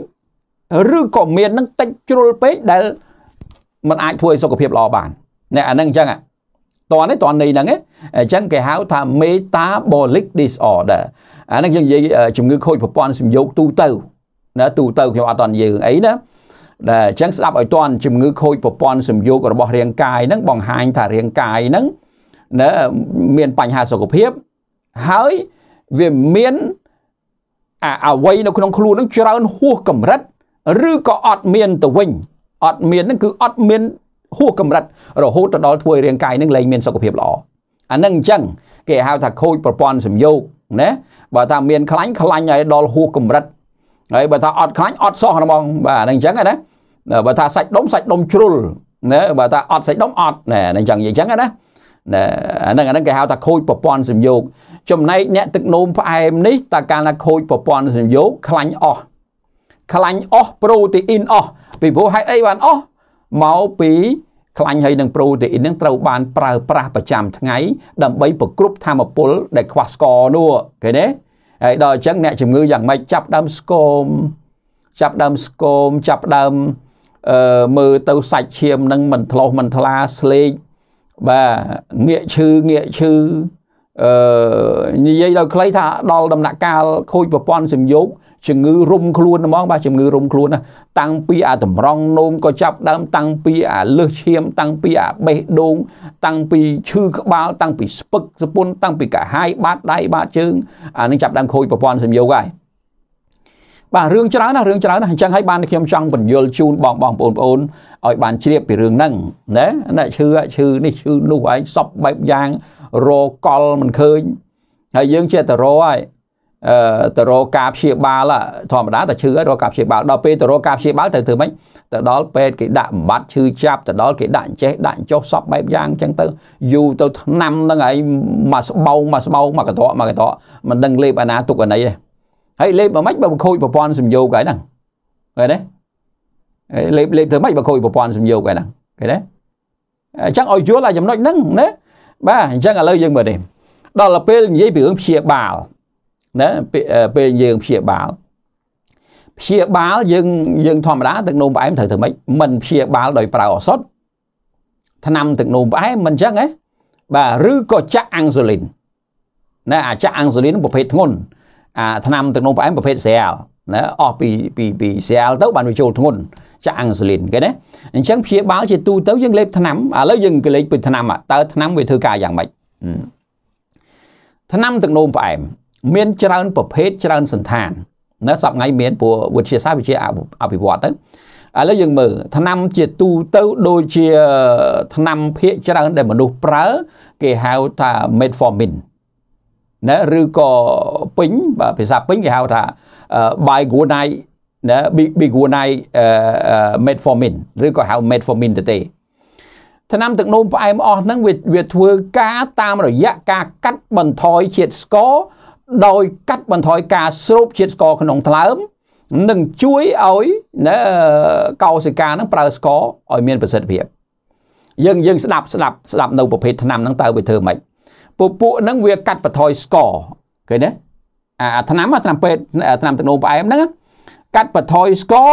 [SPEAKER 1] ឬក៏មាននឹងតិចជ្រុលពេកដែលมันអាចធ្វើឲ្យ សុខភាពល្អបានអ្នកអានឹងអញ្ចឹងតននេះតននេះហ្នឹងអញ្ចឹងគេហៅថា metabolic disorder អានឹងយើងនិយាយជំងឺខូចប្រព័ន្ធសំយោគទូទៅណាទូទៅខ្ញុំអត់តនិយាយរឿងអីណាដែលអញ្ចឹងស្ដាប់ឲ្យតនជំងឺខូចប្រព័ន្ធសំយោគរបស់រាងកាយហ្នឹងបង្ហាញថារាងកាយហ្នឹងណាមានបញ្ហាសុខភាពហើយវាមានអាអវ័យនៅក្នុងខ្លួននឹងច្រើន ហួសកម្រិតឬក៏អត់មាន ទៅវិញអត់មាននឹងគឺអត់មានហួសកម្រិតរហូតទៅដល់ធ្វើឲ្យរាងកាយនឹងលែងមានសុខភាពល្អអានឹងអញ្ចឹងគេហៅថាខូចប្រព័ន្ធសំយោគណាបើថាមានខ្លាញ់ខ្លាញ់ឲ្យដល់ហួសកម្រិតហើយបើថាអត់ខ្លាញ់អត់សោះហ្មងបាទហ្នឹងអញ្ចឹងណាបើថាសាច់ដុំសាច់ដុំជ្រុលណាបើថាអត់សាច់ដុំអត់ណែហ្នឹងអញ្ចឹងនិយាយអញ្ចឹងណាណាអាហ្នឹងអាហ្នឹងគេហៅថាខូចប្រព័ន្ធសំយោគចំណែកអ្នកទឹកនោមផ្អែមនេះតើកាលណាខូចប្រព័ន្ធសំយោគខ្លាញ់អស់ខ្លាញ់អស់ប្រូតេអ៊ីនអស់ពីព្រោះហេតុអីបានអស់មកពីខ្លាញ់ហើយនឹងប្រូតេអ៊ីននឹងត្រូវបាន ប្រើប្រាស់ប្រចាំថ្ងៃ ដើម្បីប្រគ្រប់ធម្មពលដែលខ្វះស្ករនោះឃើញទេហើយដល់អញ្ចឹងអ្នកជំងឺយ៉ាងម៉េចចាប់ដើមស្គមចាប់ដើមស្គមចាប់ដើមអឺមើលទៅសាច់ឈាមនឹងមិនធ្លោះមិនថ្លាស្លេកបាទងាកឈឺងាកឈឺអឺនិយាយដល់ខ្លីថាដល់ដំណាក់កាលខូចប្រព័ន្ធសំយោគជំងឺរុំខ្លួនហ្មងបាទជំងឺរុំខ្លួនណាតាំងពីអាតម្រង់នោមក៏ចាប់ដើមតាំងពីអាលឹះឈាម តាំងពីអាបេះដូង តាំងពីឈឺក្បាលតាំងពីស្ពឹកស្ពុនតាំងពីកាហាយបាតដៃបាតជើងអានឹងចាប់ដើមខូចប្រព័ន្ធសំយោគហើយបាទរឿងច្រើនណាស់រឿងច្រើនណាស់អញ្ចឹងហើយបានខ្ញុំចង់បញ្យលជូនបងបងប្អូនប្អូនឲ្យបានជ្រាបពីរឿងហ្នឹងណាណាឈឺឈឺនេះឈឺនោះឯងសពបែបយ៉ាងរកលមិនឃើញហើយយើងចេះតែរហើយអឺតរោការព្យាបាលធម្មតាតែឈឺហើយរកការព្យាបាលដល់ពេលតរោការព្យាបាលទៅធ្វើម៉េចទៅដល់ពេទ្យគេដាក់បំបត្តិឈឺចាប់ទៅដល់គេដាក់អញ្ចេះដាក់អញ្ចោះសពបែបយ៉ាងអញ្ចឹងទៅយូរទៅឆ្នាំហ្នឹងហើយមួយស្បោងមួយស្បោងមួយកន្ត្រកមួយកន្ត្រកមិនដឹងលេបអាណាទុកអាណីទេហើយលេបមកម៉េចបើខូចប្រព័ន្ធសំយោគហ្នឹងឃើញទេហើយលេបលេបធ្វើម៉េចបើខូចប្រព័ន្ធសំយោគហ្នឹងឃើញទេអញ្ចឹងឲ្យយល់ឲ្យចំណុចហ្នឹងណាបាទអញ្ចឹងឥឡូវយើងមើលនេះដល់ពេលនិយាយពីរឿងព្យាបាលណាពេលយើងព្យាបាលព្យាបាលយើងយើងធម្មតាទឹកនោមផ្អែមត្រូវធ្វើម៉េចមិនព្យាបាលដោយប្រើឱសថថ្នាំទឹកនោមផ្អែមមិនអញ្ចឹងហ៎បាទឬក៏ចាក់អាំងស៊ូលីនណាអាចាក់អាំងស៊ូលីនប្រភេទធ្ងន់អាថ្នាំទឹកនោមផ្អែមប្រភេទស្រាលណាអស់ពីពីពីស្រាលទៅបានវាចូលធ្ងន់ចាក់អាំងស៊ូលីនគេណាអញ្ចឹងព្យាបាលជាទូទៅយើងលេបថ្នាំឥឡូវយើងក៏លេបពីថ្នាំតើថ្នាំវាធ្វើការយ៉ាងម៉េចថ្នាំទឹកនោមផ្អែមមានច្រើនប្រភេទច្រើនសន្តានណាសប្ងៃមានព្រោះវិទ្យាសាស្ត្រវិជាអភិវឌ្ឍទៅឥឡូវយើងមើលថ្នាំជាទូទៅដូចជាថ្នាំភៀកច្រើនដែលមនុស្សប្រើ គេហៅថា metformin ណាឬក៏ពេញបាទភាសាពេញគេហៅថា biguanide ណា biguanide metformin ឬក៏ហៅ metformin ទៅទេ ថ្នាំទឹកនោមផ្អែមអស់ហ្នឹងវាវាធ្វើការតាមរយៈការកាត់បន្ថយជាតិស្ករដោយកាត់បន្ថយការស្រូបជាតិស្ករក្នុងថ្លើមនឹងជួយឲ្យណាកោសិកានឹងប្រើស្ករឲ្យមានប្រសិទ្ធភាពយើងយើងស្ដាប់ស្ដាប់ស្ដាប់នៅប្រភេទថ្នាំហ្នឹងតើវាធ្វើម៉េចពពួកហ្នឹងវាកាត់បន្ថយស្ករឃើញទេអាថ្នាំថ្នាំពេទ្យថ្នាំទឹកនោមផ្អែមហ្នឹងកាត់បន្ថយស្ករ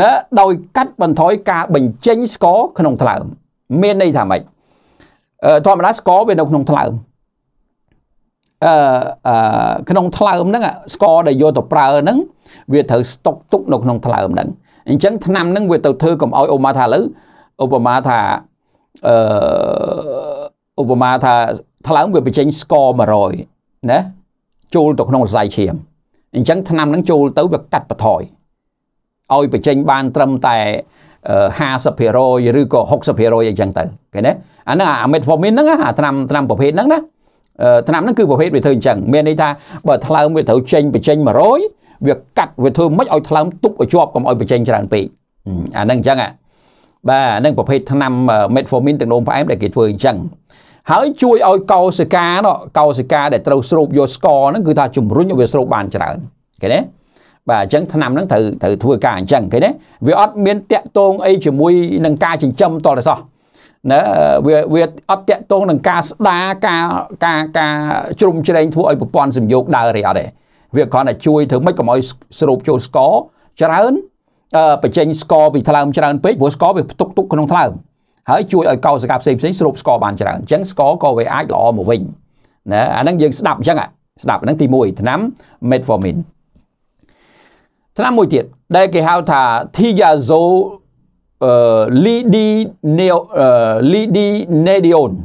[SPEAKER 1] ណាដោយកាត់បន្ថយការបញ្ចេញស្ករក្នុងថ្លើមមានន័យថាម៉េចធម្មតាស្ករវានៅក្នុងថ្លើមអឺក្នុងថ្លើមហ្នឹងស្ករដែលយកទៅប្រើហ្នឹងវាត្រូវស្តុកទុកនៅក្នុងថ្លើមហ្នឹងអញ្ចឹងថ្នាំហ្នឹងវា ទៅធ្វើកំឲ្យឧបមាថាឥឡូវឧបមាថាអឺឧបមាថាថ្លើមវាបញ្ចេញស្ករ100ណាចូលទៅក្នុងសរសៃឈាមអញ្ចឹងឆ្នាំនឹងចូលទៅវាកាត់បន្ថយឲ្យបញ្ចេញបានត្រឹមតែ50%ឬក៏60%អីចឹងទៅឃើញទេអាហ្នឹងអាមេតហ្វូមីនហ្នឹងអាថ្នាំថ្នាំប្រភេទហ្នឹងណាថ្នាំហ្នឹងគឺប្រភេទវាធ្វើអញ្ចឹងមានន័យថាបើថ្លើមវាត្រូវចេញបញ្ចេញ100វាកាត់វាធ្វើមិនឲ្យថ្លើមទប់ឲ្យជាប់កុំឲ្យបញ្ចេញច្រើនពេកអាហ្នឹងអញ្ចឹងបាទអាហ្នឹងប្រភេទថ្នាំមេតហ្វូមីនទឹកនោមផ្អែមដែលគេធ្វើអញ្ចឹងហើយជួយឲ្យកោសិកានោះកោសិកាដែលត្រូវស្រូបយកស្ករហ្នឹងគឺថាជំរុញឲ្យវាស្រូបបានច្រើនឃើញទេបាទអញ្ចឹងឆ្នាំហ្នឹងត្រូវត្រូវធ្វើការអញ្ចឹងឃើញទេវាអត់មានតាក់ទងអីជាមួយនឹងការចិញ្ចឹមតតែសោះណាវាវាអត់តាក់ទងនឹងការស្ដារការការការជ្រុំជ្រែងធ្វើឲ្យប្រព័ន្ធសម្យោគដើររីអត់ទេវាគ្រាន់តែជួយធ្វើម៉េចកុំឲ្យស្រូបចូលស្ករច្រើនបញ្ចេញស្ករពីថ្លើមច្រើនពេកព្រោះស្ករវាផ្ទុកទុកក្នុងថ្លើមហើយជួយឲ្យកោសិកាផ្សេងផ្សេងស្រូបស្ករបានច្រើនអញ្ចឹងស្ករក៏វាអាចល្អមកវិញណាអាហ្នឹងយើងស្ដាប់អញ្ចឹងស្ដាប់ហ្នឹងទី1ថ្នាំ metformin ថ្នាំមួយទៀតដែលគេហៅថា thiazo អឺ lidineo lidinedione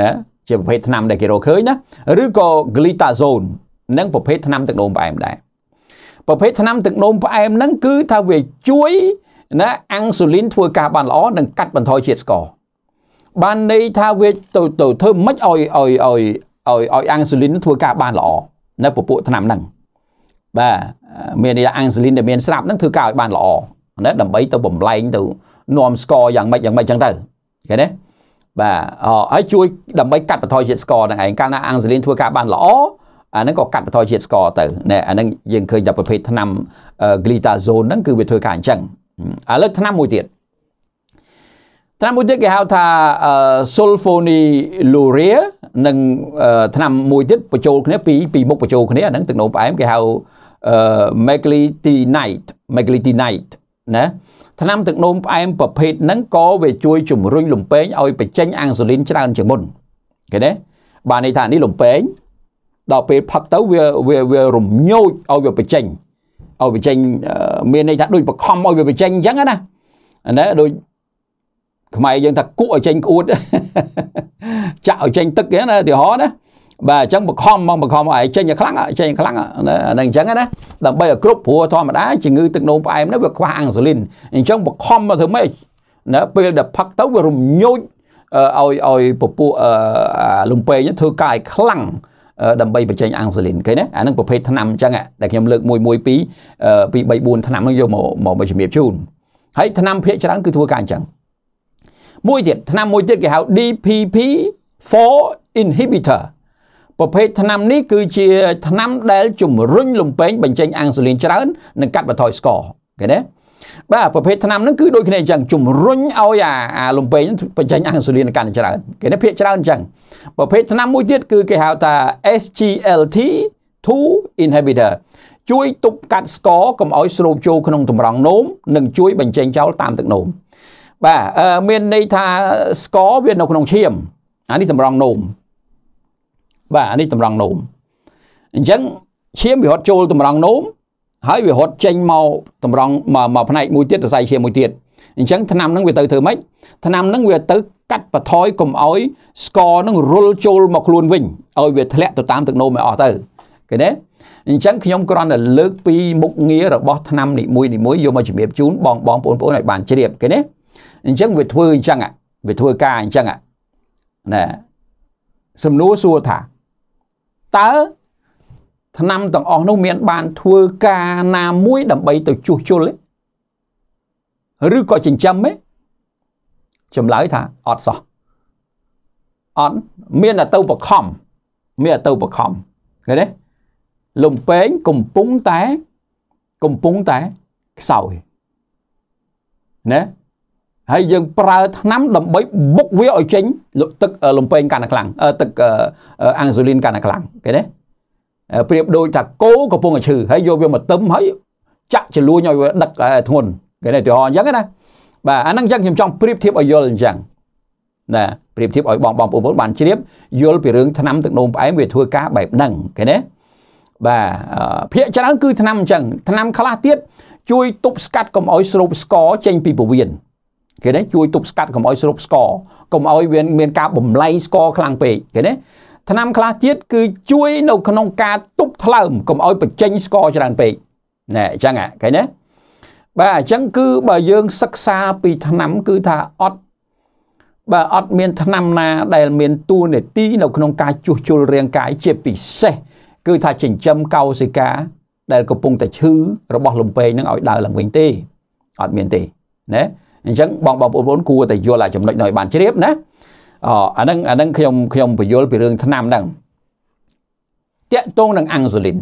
[SPEAKER 1] ណាជាប្រភេទថ្នាំដែលគេរកឃើញណាឬក៏ glitazone និង ប្រភេទថ្នាំទឹកនោមផ្អែមដែរប្រភេទថ្នាំ ទឹកនោមផ្អែមហ្នឹងគឺថាវាជួយណាអាំងស៊ូលីនធ្វើការបានល្អនិងកាត់បន្ថយជាតិស្ករបានន័យថាវាទៅទៅធ្វើមិនឲ្យឲ្យឲ្យឲ្យឲ្យអាំងស៊ូលីនធ្វើការបានល្អនៅពពួកឆ្នាំហ្នឹងបាទមានអាំងស៊ូលីនដែលមានស្រាប់ហ្នឹងធ្វើការឲ្យបានល្អណាដើម្បីទៅបំលែងទៅនាំស្ករយ៉ាងម៉េចយ៉ាងម៉េចចឹងទៅឃើញទេបាទហើយជួយដើម្បីកាត់បន្ថយជាតិស្ករហ្នឹងឯងកាលណាអាំងស៊ូលីនធ្វើការបានល្អអាហ្នឹងក៏កាត់បន្ថយជាតិស្ករទៅណែអាហ្នឹងយើងឃើញតែប្រភេទថ្នាំ glitazone ហ្នឹងគឺវាធ្វើការអញ្ចឹងឥឡូវថ្នាំមួយទៀតថ្នាំមួយទៀតគេហៅថា sulfonylurea និងថ្នាំមួយទៀតបញ្ចូលគ្នាពីរពីរមុខបញ្ចូលគ្នាអាហ្នឹងទឹកនោមផ្អែមគេហៅ megalitinite megalitinite ណាថ្នាំទឹកនោមផ្អែមប្រភេទហ្នឹងក៏វាជួយជំរុញលំពេងឲ្យបញ្ចេញអាំងស៊ូលីនច្រើនជាងមុនឃើញទេបាទន័យថានេះលំពេងដល់ពេលផឹកទៅវាវារំញោចឲ្យវាបញ្ចេញឲ្យបញ្ចេញមានន័យថាដូចបខំឲ្យវាបញ្ចេញអញ្ចឹងណាណាដូចខ្មែរយើងថាគក់ឲ្យចេញក្អួតចាក់ឲ្យចេញទឹកហ្នឹងណាឧទាហរណ៍ណាបាទអញ្ចឹងបខំមកបខំឲ្យចេញឲ្យខ្លាំងចេញខ្លាំងហ្នឹងអញ្ចឹងណាដើម្បីឲ្យគ្រប់ព្រោះធម្មតាជំងឺទឹកនោមផ្អែមនេះវាខ្វះអាំងស៊ូលីនអញ្ចឹងបខំមកធ្វើម៉េចណាពេលដែលផឹកទៅវារំញោចឲ្យឲ្យពពួកលំពេងធ្វើកាយខ្លាំងដើម្បីបញ្ចេញអាំងស៊ូលីនឃើញណាអានឹងប្រភេទថ្នាំអញ្ចឹងដែលខ្ញុំលើក1 1 2 2 3 4ថ្នាំនឹងយកមកមកជំរាបជូនហើយថ្នាំភាគច្រើនគឺធ្វើការអញ្ចឹងមួយទៀតថ្នាំមួយទៀតគេហៅ DPP 4 inhibitor ប្រភេទថ្នាំនេះគឺជា ថ្នាំដែលជំរុញលំពេង បញ្ចេញអាំងស៊ូលីនច្រើន និងកាត់បន្ថយស្ករឃើញទេបាទប្រភេទថ្នាំហ្នឹងគឺដូចគ្នាអញ្ចឹងជំរុញឲ្យអាអាលំពេងបញ្ចេញអាំងស៊ូលីនកាន់ច្រើនគេនេះភាគច្រើនអញ្ចឹងប្រភេទថ្នាំមួយទៀតគឺគេហៅថា SGLT 2 inhibitor ជួយទប់កាត់ស្ករកុំឲ្យស្រូបចូលក្នុងតម្រងនោមនិង ជួយបញ្ចេញចោលតាមទឹកនោមបាទមានន័យថាស្ករវានៅក្នុងឈាមអានេះតម្រងនោមបាទអានេះតម្រងនោមអញ្ចឹងឈាមវារត់ចូលតម្រងនោមហើយវារត់ចេញមកតម្រង់មកផ្នែកមួយទៀតសរសៃឈាមមួយទៀតអញ្ចឹងឆ្នាំនឹងវាទៅធ្វើម៉េចឆ្នាំនឹងវាទៅ កាត់បន្ថយកុំឲ្យ ស្ករនឹងរុលចូល មកខ្លួនវិញឲ្យវាធ្លាក់ទៅតាមទឹកនោមឲ្យអស់ទៅឃើញទេអញ្ចឹងខ្ញុំគ្រាន់តែលើកពីមុខងាររបស់ឆ្នាំនីមួយនីមួយយកមកជំរាបជូនបងបងប្អូនប្អូនឲ្យបានជ្រាបឃើញទេអញ្ចឹងវាធ្វើអញ្ចឹងវាធ្វើការអញ្ចឹងណាសំណួរសួរថាតើឆ្នាំទាំងអស់នោះមាន បានធ្វើការណាមួយដើម្បី ទៅជួសជុលទេឬក៏ចិញ្ចឹមទេចម្លើយថាអត់សោះអត់មានតែទៅបខំមានតែទៅបខំឃើញទេលំពេងកំពុងតែកំពុងតែខ្សោយណាហើយយើងប្រើឆ្នាំដើម្បីបុកវាឲ្យចេញទឹកលំពេងកាន់តែខ្លាំងទឹកអាំងស៊ូលីនកាន់តែខ្លាំងឃើញទេប្រៀបដូចថាគោកំពុងតែឈឺហើយយកវាមកទឹមហើយ ចាក់ចលួចឲ្យវាដឹកធ្ងន់គេនេះឧទាហរណ៍អញ្ចឹងណាបាទអាហ្នឹងអញ្ចឹងខ្ញុំចង់ប្រៀបធៀបឲ្យយល់អញ្ចឹងណាប្រៀបធៀបឲ្យបងបងប្អូនបានជ្រាបយល់ពីរឿងឆ្នាំទឹកនោមផ្អែមវាធ្វើការបែបហ្នឹងគេណាបាទភាកច្រើនគឺឆ្នាំអញ្ចឹងឆ្នាំខ្លះទៀតជួយទប់ស្កាត់កុំឲ្យស្រូបស្ករចេញពីពវៀនគេណាជួយទប់ស្កាត់កុំឲ្យស្រូបស្ករកុំឲ្យមានមានការបំលែងស្ករខ្លាំងពេកគេណាថ្នាំខ្លះទៀតគឺជួយនៅក្នុងការទប់ថ្លើមកុំឲ្យបញ្ចេញស្ករច្រើនពេកណែអញ្ចឹងហ៎ឃើញទេបាទអញ្ចឹងគឺបើយើងសិក្សាពីថ្នាំគឺថាអត់បើអត់មានថ្នាំណាដែលមានទួលនេតិនៅក្នុងការជួសជុលរាងកាយជាពិសេសគឺថាចិញ្ចឹមកោសិកា ដែលកំពុងតែឈឺរបស់លំពេងនឹងឲ្យដើរឡើងវិញទេអត់មានទេណាអញ្ចឹងបងបងប្អូនគួរតែយល់អាចំណុចនោះឲ្យបានជ្រាបណាអាហ្នឹងអាហ្នឹងខ្ញុំខ្ញុំបញ្យល់ពីរឿងឆ្នាំហ្នឹងតាក់ទងនឹងអាំងស៊ូលីន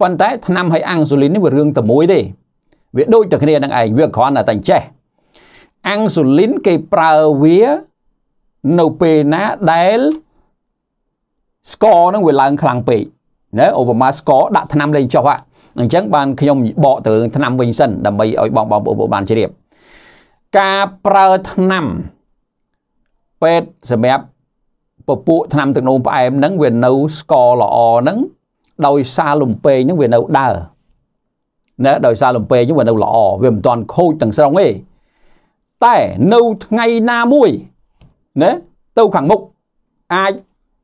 [SPEAKER 1] ប៉ុន្តែឆ្នាំឲ្យអាំងស៊ូលីននេះវារឿងតែមួយទេវាដូចតែគ្នានឹងឯងវាគ្រាន់តែចេះអាំងស៊ូលីនគេប្រើវានៅពេលណាដែលស្ករនឹងវាឡើងខ្លាំងពេកណាឧបមាស្ករដាក់ថ្នាំលេងចុះអញ្ចឹងបានខ្ញុំបកទៅថ្នាំវិញសិនដើម្បីឲ្យបងបងប្អូនបានជ្រាបការប្រើថ្នាំពេទ្យសម្រាប់ពពួកថ្នាំទឹកនោមផ្អែមហ្នឹងវានៅស្កល្អហ្នឹងដោយសារលំពេងហ្នឹងវានៅដើរណាដោយសារលំពេងហ្នឹងវានៅល្អវាមិនទាន់ខូចទាំងស្រុងទេតែនៅថ្ងៃណាមួយណាទៅខាងមុខអាច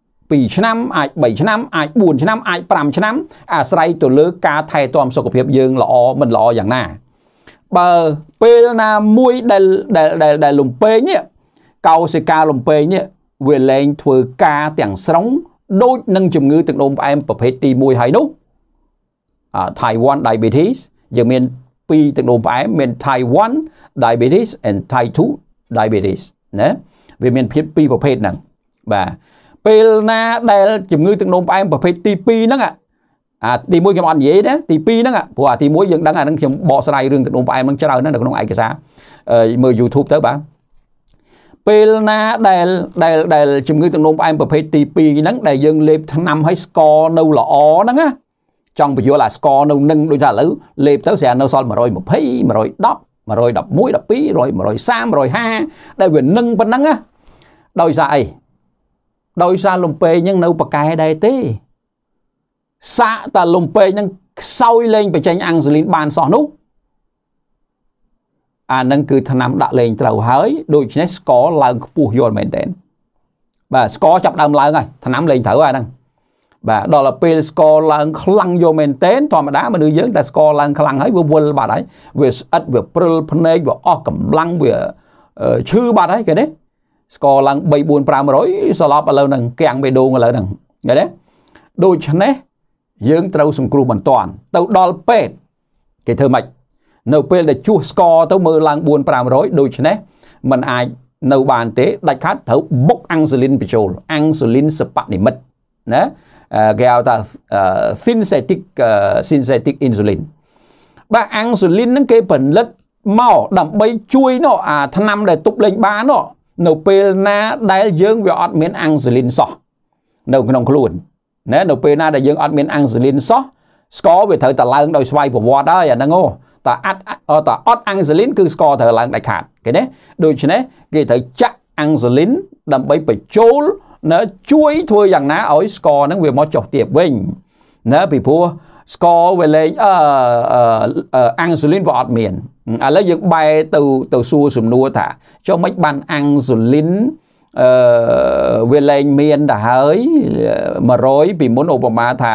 [SPEAKER 1] 2ឆ្នាំអាច3ឆ្នាំអាច4ឆ្នាំអាច5ឆ្នាំអាស្រ័យទៅលើការថែទាំសុខភាពយើងល្អមិនល្អយ៉ាងណាបើពេលណាមួយដែលដែលដែលលំពេងនេះកោសិកាលំពេងនេះវាលែងធ្វើការទាំងស្រុងដូចនឹងជំងឺទឹកនោមផ្អែមប្រភេទទី1ហើយនោះអា Taiwan diabetes យើងមានពីរទឹកនោមផ្អែមមាន Taiwan diabetes and Type 2 diabetes ណាវាមានភាពពីរប្រភេទហ្នឹងបាទពេលណាដែលជំងឺទឹកនោមផ្អែមប្រភេទទី2ហ្នឹងអាទី1ខ្ញុំអត់និយាយណាទី2ហ្នឹងព្រោះអាទី1យើងដឹងអាហ្នឹងខ្ញុំបកស្រាយរឿងទឹកនោមផ្អែមហ្នឹងច្រើនណាស់នៅក្នុងឯកសារមើល YouTube ទៅបាទពេលណាដែលដែលដែលជំងឺទឹកនោមផ្អែមប្រភេទទី2ហ្នឹងដែលយើងលេបថ្នាំឲ្យស្គរនៅល្អហ្នឹងណាចង់បញ្យល់អាស្គរនៅនឹងដូចថាឥឡូវលេបទៅស្រានៅសល់120 110 111 12 130 150ដែលវានឹងប៉ុណ្ណឹងណាដោយសារអីដោយសារលំពេងហ្នឹងនៅប៉កែដែរទេសាក់តាលំពេងហ្នឹងខ្សោយលេងបញ្ចេញអាំងស៊ូលីនបានសោះនោះអានឹងគឺឆ្នាំដាក់លេងត្រូវហើយដូច្នេះស្កឡើងខ្ពស់យល់មែនតើបាទស្កចាប់ដើមឡើងហើយឆ្នាំលេងត្រូវអាហ្នឹងបាទដល់ពេលស្កឡើងខ្លាំងយកមែនតើធម្មតាមនុស្សយើងតែស្កឡើងខ្លាំងហើយវាវល់បាត់ហើយវាស្អិតវាព្រិលភ្នែកវាអស់កម្លាំងវាឈឺបាត់ហើយគេនេះស្កឡើង3 4 500សឡប់ឥឡូវហ្នឹងកាំងបេដូងឥឡូវហ្នឹងឃើញទេដូច្នេះយើងត្រូវសង្គ្រោះបន្ទាន់ទៅដល់ពេទ្យគេធ្វើម៉េចនៅពេលដែលជួសស្គរទៅមើលឡើង4 500ដូច្នេះมันអាចនៅបានទេដាច់ខាតត្រូវបុកអាំងស៊ូលីនបញ្ចូលអាំងស៊ូលីនសបនិមិត្តណាគេហៅថា synthetic synthetic insulin បាទអាំងស៊ូលីនហ្នឹងគេផលិតមកដើម្បីជួយនោះអាថ្នាំដែលទប់លែងបាននោះនៅពេលណាដែលយើងវាអត់មានអាំងស៊ូលីនសោះនៅក្នុងខ្លួនណានៅពេលណាដែលយើងអត់មានអាំងស៊ូលីនសោះស្ករវាត្រូវតែឡើងដោយស្វ័យប្រវត្តិហើយអាហ្នឹងអូតើអាត់តើអត់អាំងស៊ូលីនគឺស្ករត្រូវឡើងដាច់ខាតគេណាដូច្នេះគេត្រូវចាក់អាំងស៊ូលីនដើម្បីបញ្ចូលណាជួយធ្វើយ៉ាងណាឲ្យស្ករហ្នឹងវាមកចុះទាបវិញណាពីព្រោះស្ករវាលែងអឺអាំងស៊ូលីនវាអត់មានឥឡូវយើងបែរទៅទៅសួរសំណួរថាចុះមិនបានអាំងស៊ូលីនអឺវាលែងមានទៅហើយ100ពីមុនឧបមាថា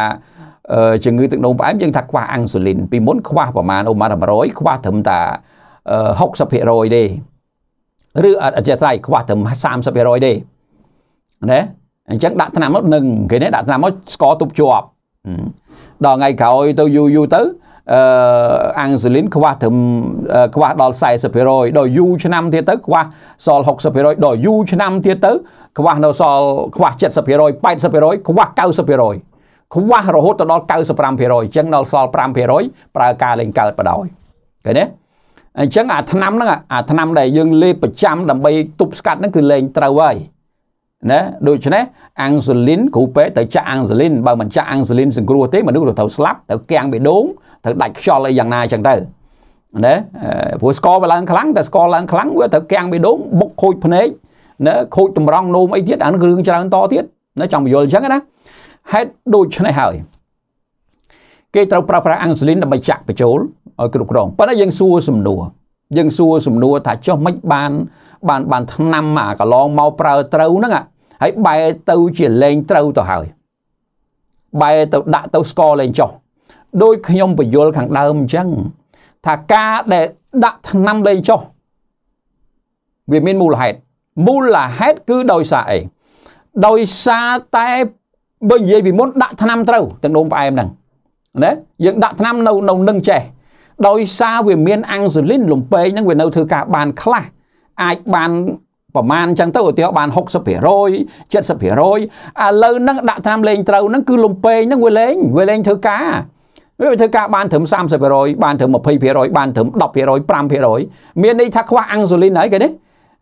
[SPEAKER 1] ជំងឺទឹកនោមផ្អែមយើងថាខ្វះអាំងស៊ូលីនពីមុនខ្វះប្រមាណអូម៉ា100ខ្វះត្រឹមតែ60%ទេឬអធិស្ឋានខ្វះត្រឹម30%ទេណាអញ្ចឹងដាក់ថ្នាំនោះនឹងគេនេះដាក់ថ្នាំមកស្ករទប់ជាប់ដល់ថ្ងៃក្រោយទៅយូរយូរទៅអឺអាំងស៊ូលីនខ្វះត្រឹមខ្វះដល់40%ដល់យូរឆ្នាំទៀតទៅខ្វះសល់60%ដល់យូរឆ្នាំទៀតទៅខ្វះនៅសល់ខ្វះ70% 80%ខ្វះ90%ខ្វះរហូតទៅដល់95%អញ្ចឹងដល់សល់5%ប្រើការលេងកើតបដ ாய் ឃើញទេអញ្ចឹងអាឆ្នាំហ្នឹងអាឆ្នាំដែលយើងលេបប្រចាំដើម្បីទប់ស្កាត់ហ្នឹងគឺលេងត្រូវហើយណាដូច្នេះអាំងស៊ូលីនគ្រូពេទ្យទៅចាក់អាំងស៊ូលីនបើមិនចាក់អាំងស៊ូលីនសង្គ្រោះទេមនុស្សទៅស្លាប់ទៅកាំងបេះដូងទៅដាច់ខ្យល់អីយ៉ាងណាអញ្ចឹងទៅណាព្រោះស្គរវាឡើងខ្លាំងតែស្គរឡើងខ្លាំងវាទៅកាំងបេះដូងបុកខូចភ្នែកណាខូចតម្រង់នោមអីទៀតអានឹងរឿងច្រើនតទៀតណាចង់បញ្យល់អញ្ចឹងណាហេតុដូច្នេះហើយគេត្រូវប្រើប្រាស់អាំងស៊ូលីនដើម្បីចាក់បញ្ចូលឲ្យគ្រប់គ្រងប៉ុន្តែយើងសួរសំណួរ យើងសួរសំណួរ ថាចុះមិនបានបានបានឆ្នាំអាកន្លងមកប្រើត្រូវហ្នឹងហើយបែរទៅជាលែងត្រូវទៅហើយបែរទៅដាក់ទៅស្គរលែងចុះដោយខ្ញុំបញ្យលខាងដើមអញ្ចឹងថាការដែលដាក់ឆ្នាំលែងចុះវាមានមូលហេតុមូលហេតុគឺដោយសារអីដោយសារតែបើនិយាយពីមុនដាក់ថ្នាំត្រូវទឹកដូងផ្អែមហ្នឹងណាយើងដាក់ថ្នាំនៅនៅនឹងចេះដោយសារវាមានអាំងស៊ូលីនលំពេងហ្នឹងវានៅធ្វើការបាន ខ្លះអាចបានប្រមាណអញ្ចឹងទៅឧទាហរណ៍បាន60% 70%ឥឡូវហ្នឹងដាក់ថ្នាំលេងត្រូវហ្នឹងគឺលំពេងហ្នឹងវាលេងវាលេងធ្វើការវាធ្វើការបានត្រឹម30%បានត្រឹម20%បានត្រឹម10% 5%មានន័យថាខ្វះអាំងស៊ូលីនហើយគេនេះ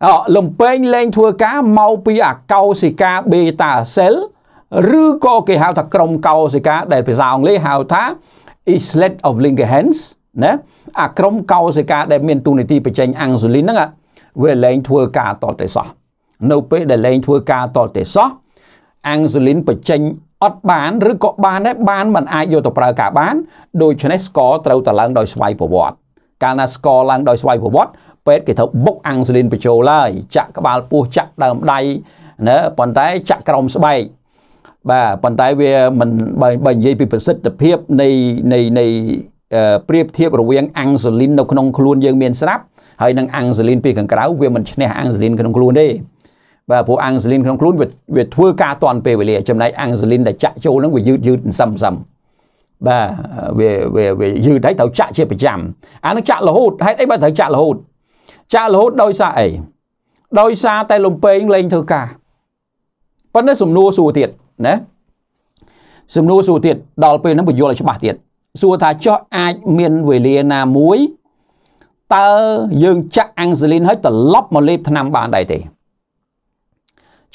[SPEAKER 1] អលំពេងលេងធ្វើការមកពីអាកោសិកា beta cell ឬក៏គេហៅថាក្រុមកោសិកាដែលភាសាអង់គ្លេសហៅថា islet of Langerhans ណាអាក្រុមកោសិកាដែលមានទូនីតិបញ្ចេញអាំងស៊ូលីនហ្នឹងវាលែងធ្វើការតតេសោះនៅពេលដែលលែងធ្វើការតតេសោះអាំងស៊ូលីនបញ្ចេញអត់បានឬក៏បានដែរបានមិនអាចយកទៅប្រើការបានដូច្នេះស្គរត្រូវតឡើងដោយស្វ័យប្រវត្តិកាលណាស្គរឡើងដោយស្វ័យប្រវត្តិពេទ្យគេត្រូវបុកអាំងស៊ូលីនបញ្ចូលហើយ ចាក់ក្បាលពោះចាក់ដើមដៃណាប៉ុន្តែចាក់ក្រោមស្បែកបាទប៉ុន្តែវាមិនបើបើនិយាយពីប្រសិទ្ធភាពនៃនៃនៃប្រៀបធៀបរវាងអាំងស៊ូលីននៅក្នុងខ្លួនយើងមានស្រាប់ ហើយនឹងអាំងស៊ូលីនពីខាងក្រៅវាមិនឈ្នះអាំងស៊ូលីនក្នុងខ្លួនទេបាទព្រោះអាំងស៊ូលីនក្នុងខ្លួនវាធ្វើការតាន់ពេលវេលាចំណែកអាំងស៊ូលីនដែលចាក់ចូលហ្នឹងវាយឺតយឺតសឹមសឹមបាទវាវាយឺតហើយត្រូវចាក់ជាប្រចាំអានឹងចាក់រហូតហេតុអីបើត្រូវចាក់រហូត ចាក់រហូតដោយសារអីដោយសារតែលំពេងលែងធ្វើការប៉ុន្តែសំណួរសួរទៀតណាសំណួរសួរទៀតដល់ពេលហ្នឹងបញ្យល់ឲ្យច្បាស់ទៀតសួរថាចោះអាចមានវេលាណាមួយតើយើងចាក់អាំងស៊ូលីនហើយត្រឡប់មកលេបថ្នាំបានដែរទេ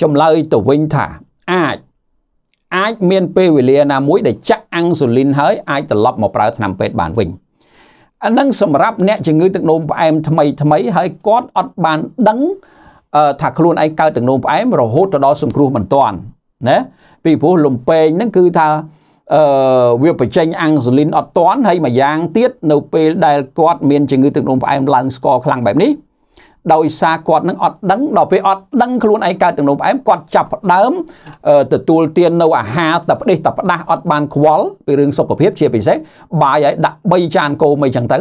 [SPEAKER 1] ចម្លើយទៅវិញថាអាចអាចមានពេលវេលាណាមួយដែលចាក់អាំងស៊ូលីនហើយអាចត្រឡប់មកប្រើថ្នាំពេទ្យបានវិញអានឹងសម្រាប់អ្នកជំងឺទឹកនោមផ្អែមថ្មីថ្មីហើយគាត់អត់បានដឹងថាខ្លួនឯងកើតទឹកនោមផ្អែមរហូតទៅដល់សង្គ្រោះមិនទាន់ណាពីព្រោះលំពេងហ្នឹងគឺថាអឺវាបញ្ចេញអាំងស៊ូលីនអត់តន់ហើយមួយយ៉ាងទៀតនៅពេលដែលគាត់មានជំងឺទឹកនោមផ្អែមឡើងស្ករខ្លាំងបែបនេះដោយសារគាត់នឹងអត់ដឹងដល់ពេលអត់ដឹងខ្លួនឯងកើតទឹកនោមផ្អែមគាត់ចាប់ផ្ដើមទទួលទាននៅអាហារតែផ្ដេសតែផ្ដាស់អត់បានខ្វល់ពីរឿងសុខភាពជាពិសេសបាយឲ្យដាក់3ចានគោមិនចឹងទៅ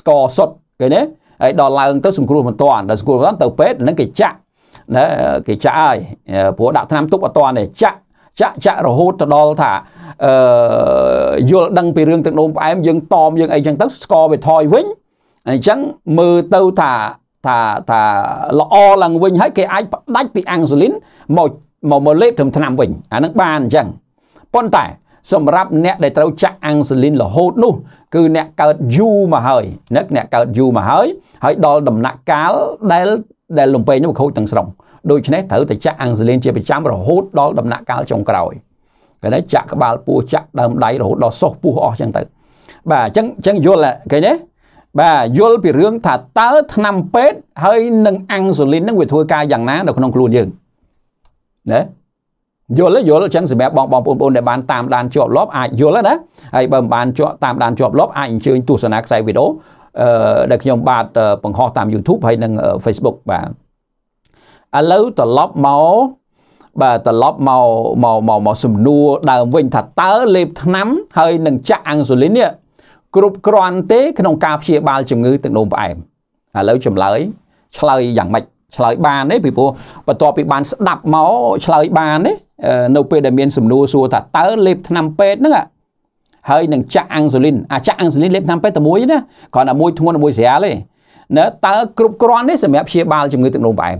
[SPEAKER 1] ស្ករសុទ្ធគេណាហើយដល់ឡើងទៅសង្គ្រោះមិនតាន់ដល់សង្គ្រោះមិនតាន់ទៅពេទ្យនឹងគេចាក់ណាគេចាក់ហើយព្រោះដាក់ថ្នាំទុកអត់តាន់ទេចាក់ចាក់ចាក់រហូតទៅដល់ថាអឺយល់ដឹងពីរឿងទឹកនោមផ្អែមយើងតមយើងអីចឹងទៅស្គរវាថយវិញអញ្ចឹងមើលទៅថាថាថាល្អឡើងវិញហើយគេអាចផ្ដាច់ពីអាំងស៊ូលីនមកមកមកលេបត្រឹមឆ្នាំវិញអានឹងបានអញ្ចឹងប៉ុន្តែ សម្រាប់អ្នកដែលត្រូវចាក់អាំងស៊ូលីនរហូតនោះគឺអ្នកកើតយូរមកហើយអ្នកអ្នកកើតយូរមកហើយហើយដល់ដំណាក់កាលដែលដែលលំពេងនោះខូចទាំងស្រុងដូច្នេះត្រូវតែចាក់អាំងស៊ូលីនជាប្រចាំរហូតដល់ដំណាក់កាលចុងក្រោយគេណាចាក់ក្បាលពោះចាក់ដើមដៃរហូតដល់សុះពោះអស់ចឹងទៅបាទអញ្ចឹងអញ្ចឹងយល់គេណាបាទយល់ពីរឿងថាតើថ្នាំពេទ្យហើយនឹងអាំងស៊ូលីននឹងវាធ្វើការយ៉ាងណានៅក្នុងខ្លួនយើងណាយល់យល់អញ្ចឹងសម្រាប់បងបងប្អូនដែលបានតាមដានជាប់លាប់អាចយល់ណាហើយបើមិនបានជាប់តាមដានជាប់លាប់អាចអញ្ជើញទស្សនាខ្សែវីដេអូដែលខ្ញុំបាទបង្ហោះតាម YouTube ហើយនិង Facebook បាទឥឡូវត្រឡប់មកបាទត្រឡប់មកមកមកមកសំណួរដើមវិញថាតើលេបថ្នាំហើយនឹងចាក់អាំងស៊ូលីននេះគ្រប់គ្រាន់ទេក្នុងការព្យាបាលជំងឺទឹកនោមផ្អែមឥឡូវចម្លើយឆ្លើយយ៉ាងម៉េចឆ្លើយបានទេពីព្រោះបន្ទាប់ពីបានស្ដាប់មកឆ្លើយបានទេនៅពេលដែលមានសំណួរសួរថាតើលេបថ្នាំពេទ្យហ្នឹងហើយនឹងចាក់អាំងស៊ូលីនអាចាក់អាំងស៊ូលីនលេបថ្នាំពេទ្យតែមួយណាគ្រាន់តែមួយធ្ងន់មួយស្រាលទេណាតើគ្រប់គ្រាន់ទេសម្រាប់ព្យាបាលជំងឺទឹកនោមផ្អែម